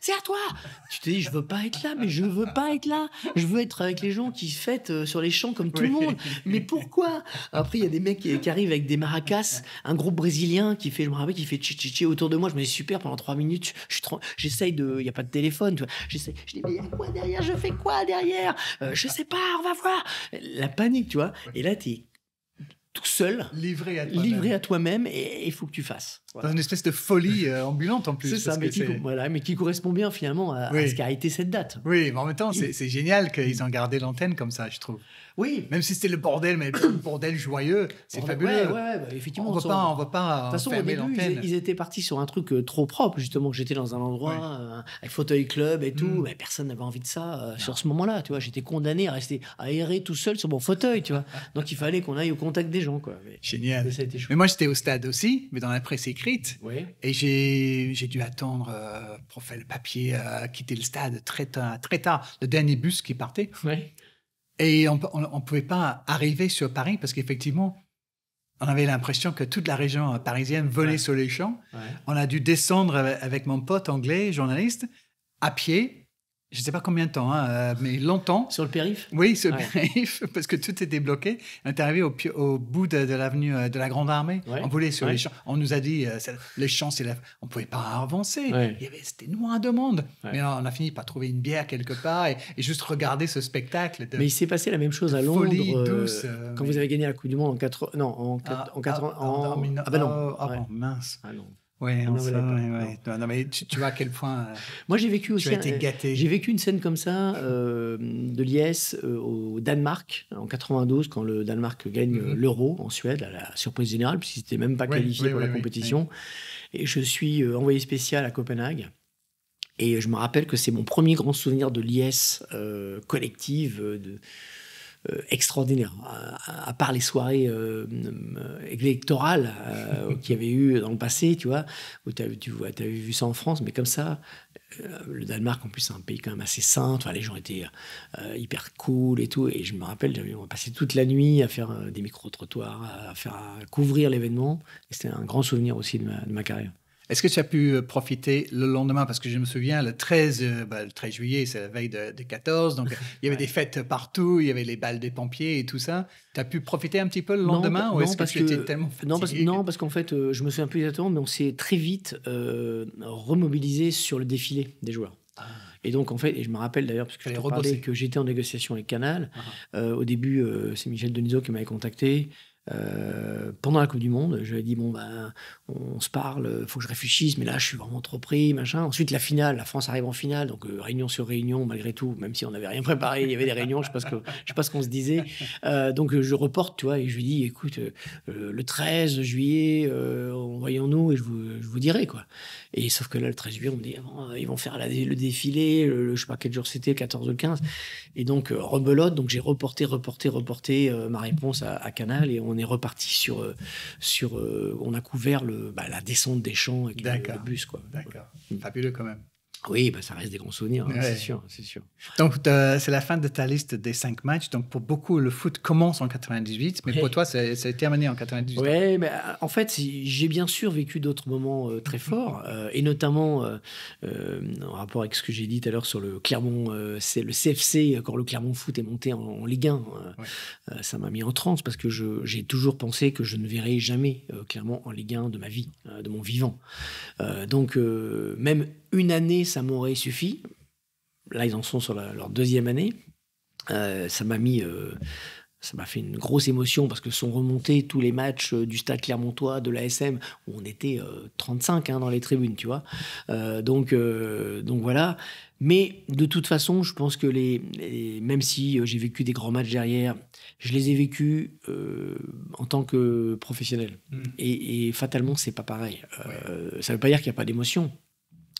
c'est à toi. Tu te dis je veux pas être là, mais je veux pas être là. Je veux être avec les gens qui se fêtent sur les champs comme tout le monde. Mais pourquoi après, il y a des mecs qui, arrivent avec des maracas, un groupe brésilien qui fait, je me rappelle, qui fait chichichi autour de moi. Je me dis super pendant trois minutes. J'essaye de, il n'y a pas de téléphone, tu vois. J'essaye, je dis, mais il y a quoi derrière Je fais quoi derrière euh, Je sais pas, on va voir. La panique, tu vois. Et là, tu es tout seul, livré à toi-même, et il faut que tu fasses. Dans une espèce de folie euh, ambulante en plus. C'est ça, mais qui, voilà, mais qui, correspond bien finalement à, ce qui ce qu'a été cette date. Oui, mais en même temps, c'est, génial qu'ils ont gardé l'antenne comme ça, je trouve. Oui. Même si c'était le bordel, mais le *coughs* bordel joyeux, c'est fabuleux. Bah, effectivement. On ne pas, on va pas. De toute façon, au début, ils, étaient partis sur un truc euh, trop propre, justement. Que j'étais dans un endroit, euh, avec fauteuil club et tout, mm. mais personne n'avait envie de ça sur ce moment-là, tu vois. J'étais condamné à rester aéré tout seul sur mon fauteuil, tu vois. Donc il fallait qu'on aille au contact des gens, quoi. génial. Mais, moi, j'étais au stade aussi, mais dans la presse. Oui. Et j'ai dû attendre pour faire le papier, euh, quitter le stade très tard, très tard, le dernier bus qui partait. Et on ne pouvait pas arriver sur Paris parce qu'effectivement, on avait l'impression que toute la région parisienne venait sur les champs. On a dû descendre avec mon pote anglais, journaliste, à pied, je ne sais pas combien de temps, hein, euh, mais longtemps. Sur le périph' Oui, sur le périph', *laughs* parce que tout était bloqué. On est arrivé au, bout de, l'avenue euh, de la Grande Armée. On voulait sur les champs. On nous a dit, euh, les champs, on ne pouvait pas avancer. C'était noir de monde. Mais on a fini par trouver une bière quelque part et, juste regarder ce spectacle. De, mais il s'est passé la même chose à Londres. quand vous avez gagné la Coupe du Monde en 80. Non, en, quatre... ah, en, Non, mince. non. Ouais, ça, non. mais tu, vois à quel point. Euh, Moi, j'ai vécu aussi. J'ai vécu une scène comme ça euh, de liesse euh, au Danemark en 92 quand le Danemark gagne mhm. l'euro en Suède à la surprise générale puisqu'il n'était même pas qualifié pour la compétition. Et je suis envoyé spécial à Copenhague. Et je me rappelle que c'est mon premier grand souvenir de l'IS collective de euh, extraordinaire. À, part les soirées euh, euh, électorales *laughs* qu'il y avait eu dans le passé, tu vois, où tu avais, vu ça en France, mais comme ça, le Danemark, en plus, c'est un pays quand même assez sain. les gens étaient hyper cool et tout. Et je me rappelle, j'avais passé toute la nuit à faire des micro-trottoirs, à, faire couvrir l'événement. C'était un grand souvenir aussi de ma carrière. Est-ce que tu as pu euh, profiter le lendemain Parce que je me souviens, le 13, euh, bah, le 13 juillet, c'est la veille de, 14, donc euh, il y avait des fêtes partout, il y avait les balles des pompiers et tout ça. Tu as pu profiter un petit peu le lendemain bah, non, ou est-ce que tu étais tellement Non, parce, non, parce qu'en fait, je me souviens plus exactement, mais on s'est très vite remobilisé sur le défilé des joueurs. Ah. Et donc, en fait, et je me rappelle d'ailleurs, parce que je parlais que j'étais en négociation avec Canal. Ah. au début, c'est Michel Denisot qui m'avait contacté. pendant la Coupe du Monde, je ai dit bon ben, on se parle, euh, faut que je réfléchisse, mais là, je suis vraiment trop pris, machin. Ensuite, la finale, la France arrive en finale, donc euh, réunion sur réunion, malgré tout, même si on n'avait rien préparé, il y avait des réunions, je ne sais, sais pas ce qu'on se disait. Euh, donc, je reporte, tu vois, et je lui dis, écoute, le 13 juillet, voyons-nous, et je vous, je vous, dirai, quoi. Et sauf que là, le 13 juillet, on me dit, ah, ils vont faire le défilé, je ne sais pas quel jour c'était, 14 ou 15. Et donc, rebelote, donc j'ai reporté, reporté, reporté ma réponse à, à, Canal, et on est reparti sur, sur on a couvert le euh, bah, la descente des champs avec le, le bus. D'accord. Fabuleux quand même. Oui, ben, ça reste des grands souvenirs, hein, c'est sûr, Donc, c'est la fin de ta liste des cinq matchs. Donc, pour beaucoup, le foot commence en 98, mais pour toi, c'est terminé en 98. Oui, mais euh, en fait, j'ai bien sûr vécu d'autres moments euh, très forts, *laughs* euh, et notamment en rapport avec ce que j'ai dit tout à l'heure sur le Clermont, c'est le CFC, quand le Clermont Foot est monté en, Ligue 1. ça m'a mis en transe parce que j'ai toujours pensé que je ne verrais jamais Clermont en Ligue 1 de ma vie, de mon vivant. donc, même une année, ça m'aurait suffi. Là, ils en sont sur leur deuxième année. Euh, ça m'a mis. Euh, ça m'a fait une grosse émotion parce que sont remontés tous les matchs euh, du Stade Clermontois, de l'ASM, où on était 35 hein, dans les tribunes, tu vois. donc, donc voilà. Mais de toute façon, je pense que les, même si j'ai vécu des grands matchs derrière, je les ai vécus en tant que professionnel. Mmh. Et, fatalement, c'est pas pareil. Euh, Ça veut pas dire qu'il n'y a pas d'émotion.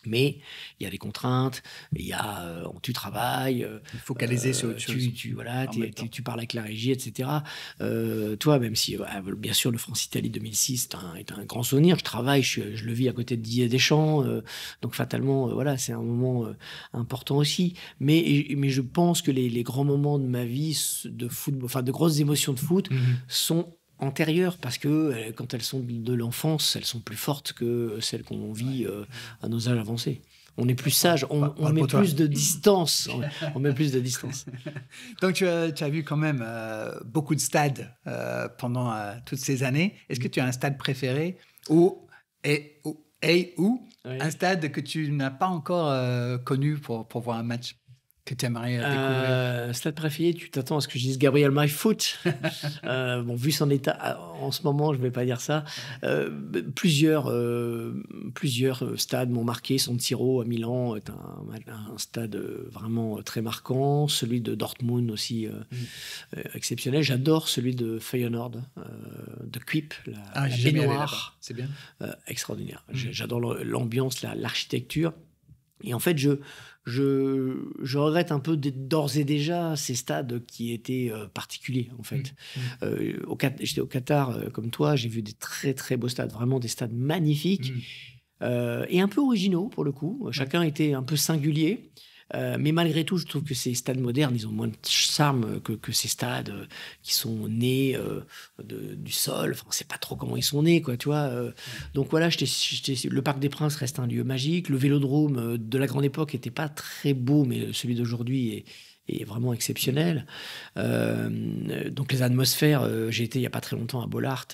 Mais il y a des contraintes, il y a euh, tu travailles, euh, focaliser sur euh, Tu, tu voilà, tu, tu, parles avec la régie, etc. toi, même si bah, bien sûr le France Italie 2006 est un, est un grand souvenir, je travaille, je, le vis à côté de Didier Deschamps, donc fatalement voilà, c'est un moment important aussi. Mais mais je pense que les, les, grands moments de ma vie de foot, enfin de grosses émotions de foot, mmh sont antérieures, parce que euh, quand elles sont de l'enfance, elles sont plus fortes que celles qu'on vit euh, à nos âges avancés. On est plus sage, on, met plus de distance. On, met plus *laughs* de distance. Donc tu as, vu quand même euh, beaucoup de stades pendant toutes ces années. Est-ce que tu as un stade préféré ou et, ou, un stade que tu n'as pas encore connu pour, pour voir un match que tu aimerais découvrir Stade euh, préféré, tu t'attends à ce que je dise Gabriel MyFoot. *laughs* Euh, bon, vu son état euh, en ce moment, je ne vais pas dire ça. plusieurs, plusieurs stades m'ont marqué. Son Siro à Milan est un, stade vraiment très marquant. Celui de Dortmund aussi mm. exceptionnel. J'adore celui de Feyenoord, de Kuip, la, ah, baignoire. C'est bien. extraordinaire. Mm. J'adore l'ambiance, l'architecture. Et en fait, je, je, regrette un peu d'ores et déjà ces stades qui étaient euh, particuliers, en fait. Mmh. Mmh. Euh, j'étais au Qatar, euh, comme toi, j'ai vu des très, très beaux stades, vraiment des stades magnifiques mmh. et un peu originaux, pour le coup. Chacun était un peu singulier. Euh, mais malgré tout, je trouve que ces stades modernes, ils ont moins de charme que, ces stades euh, qui sont nés euh, du sol. Enfin, on ne sait pas trop comment ils sont nés, quoi, tu vois. donc voilà, le Parc des Princes reste un lieu magique. Le Vélodrome de la grande époque n'était pas très beau, mais celui d'aujourd'hui est vraiment exceptionnel. donc les atmosphères, j'ai été il n'y a pas très longtemps à Bollard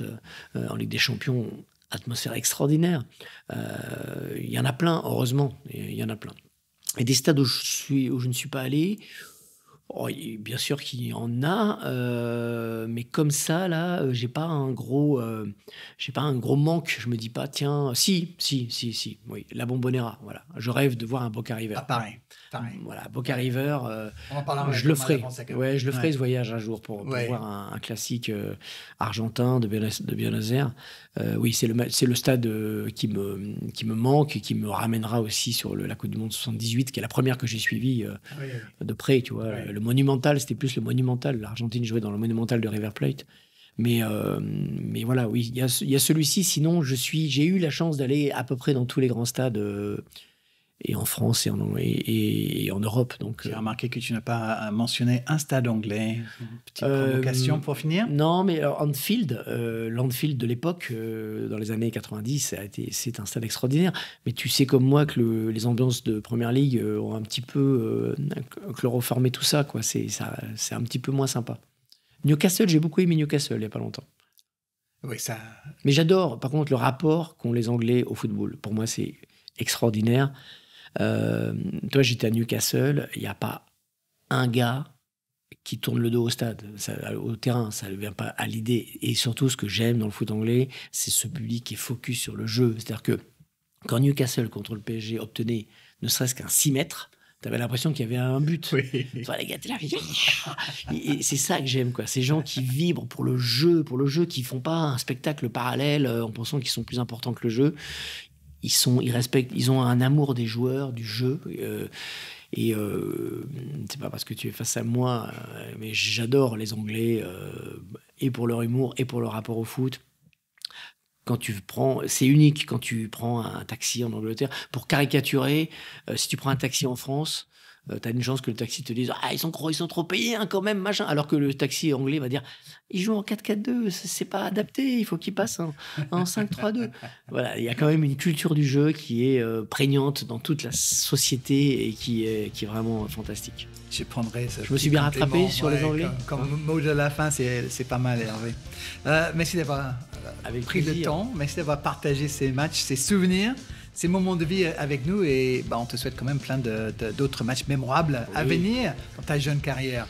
en Ligue des Champions, atmosphère extraordinaire. Il y en a plein, heureusement, il y en a plein. Et des stades où je, suis, où je ne suis pas allé, oh, bien sûr qu'il y en a, euh, mais comme ça, là, euh, j'ai pas un gros, euh, pas un gros manque. Je me dis pas, tiens, si, si, si, si, oui, la Bombonera, voilà. Je rêve de voir un Boca River. Ah, pareil. Mm, voilà, Boca River. Euh, hein. je le ferai. Ouais, je le ferai ce voyage un jour pour, voir un, classique euh, argentin de Buenos, de Aires. Euh, oui, c'est le c'est le stade qui me qui me manque et qui me ramènera aussi sur la Coupe du Monde 78, qui est la première que j'ai suivie ah de près. Tu vois, le, Monumental, c'était plus le Monumental. L'Argentine jouait dans le Monumental de River Plate. Mais, mais voilà, oui, il y a, celui-ci. Sinon, je suis, j'ai eu la chance d'aller à peu près dans tous les grands stades et en France et en, et, en Europe. Donc, J'ai euh. remarqué que tu n'as pas euh, mentionné un stade anglais. petite euh, provocation pour finir Non, mais Anfield, euh, de l'époque, dans les années 90, c'est un stade extraordinaire. Mais tu sais comme moi que les ambiances de Première League ont un petit peu chloroformé tout ça. Quoi. C'est, ça, c'est un petit peu moins sympa. Newcastle, j'ai beaucoup aimé Newcastle il n'y a pas longtemps. Oui, ça... Mais j'adore, par contre, le rapport qu'ont les Anglais au football. Pour moi, c'est extraordinaire. Euh, toi, j'étais à Newcastle, il n'y a pas un gars qui tourne le dos au stade, au terrain, ça ne vient pas à l'idée. Et surtout, ce que j'aime dans le foot anglais, c'est ce public qui est focus sur le jeu. C'est-à-dire que quand Newcastle contre le PSG obtenait ne serait-ce qu'un 6 mètres, tu avais l'impression qu'il y avait un but. Toi, les gars, t'es là. *laughs* Et c'est ça que j'aime, quoi. Ces gens qui vibrent pour le jeu, pour le jeu, qui font pas un spectacle parallèle euh, en pensant qu'ils sont plus importants que le jeu ils, sont, ils, respectent, ils ont un amour des joueurs, du jeu. Euh, et euh, c'est pas parce que tu es face à moi, euh, mais j'adore les Anglais, et pour leur humour, et pour leur rapport au foot. Quand tu prends, c'est unique quand tu prends un taxi en Angleterre. Pour caricaturer, si tu prends un taxi en France, euh, tu as une chance que le taxi te dise Ah, ils sont, ils sont trop payés hein, quand même, machin. Alors que le taxi anglais va dire Ils jouent en 4-4-2, c'est pas adapté, il faut qu'ils passent en, 5-3-2. *laughs* voilà, il y a quand même une culture du jeu qui est euh, prégnante dans toute la société et qui est, qui est vraiment euh, fantastique. Je prendrai Je me suis bien rattrapé sur les anglais. Comme, comme hein mot de la fin, c'est pas mal, Hervé. merci d'avoir pris le temps, merci d'avoir partagé ces matchs, ces souvenirs ces moments de vie avec nous et bah, on te souhaite quand même plein d'autres matchs mémorables à venir dans ta jeune carrière.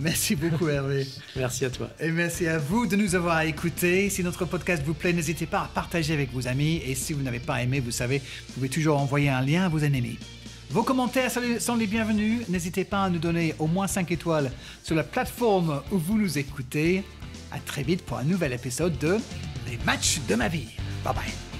Merci beaucoup Hervé. *laughs* merci à toi. Et merci à vous de nous avoir écoutés. Si notre podcast vous plaît, n'hésitez pas à partager avec vos amis. Et si vous n'avez pas aimé, vous savez, vous pouvez toujours envoyer un lien à vos ennemis. Vos commentaires sont les bienvenus. N'hésitez pas à nous donner au moins 5 étoiles sur la plateforme où vous nous écoutez. À très vite pour un nouvel épisode de Les matchs de ma vie. Bye bye.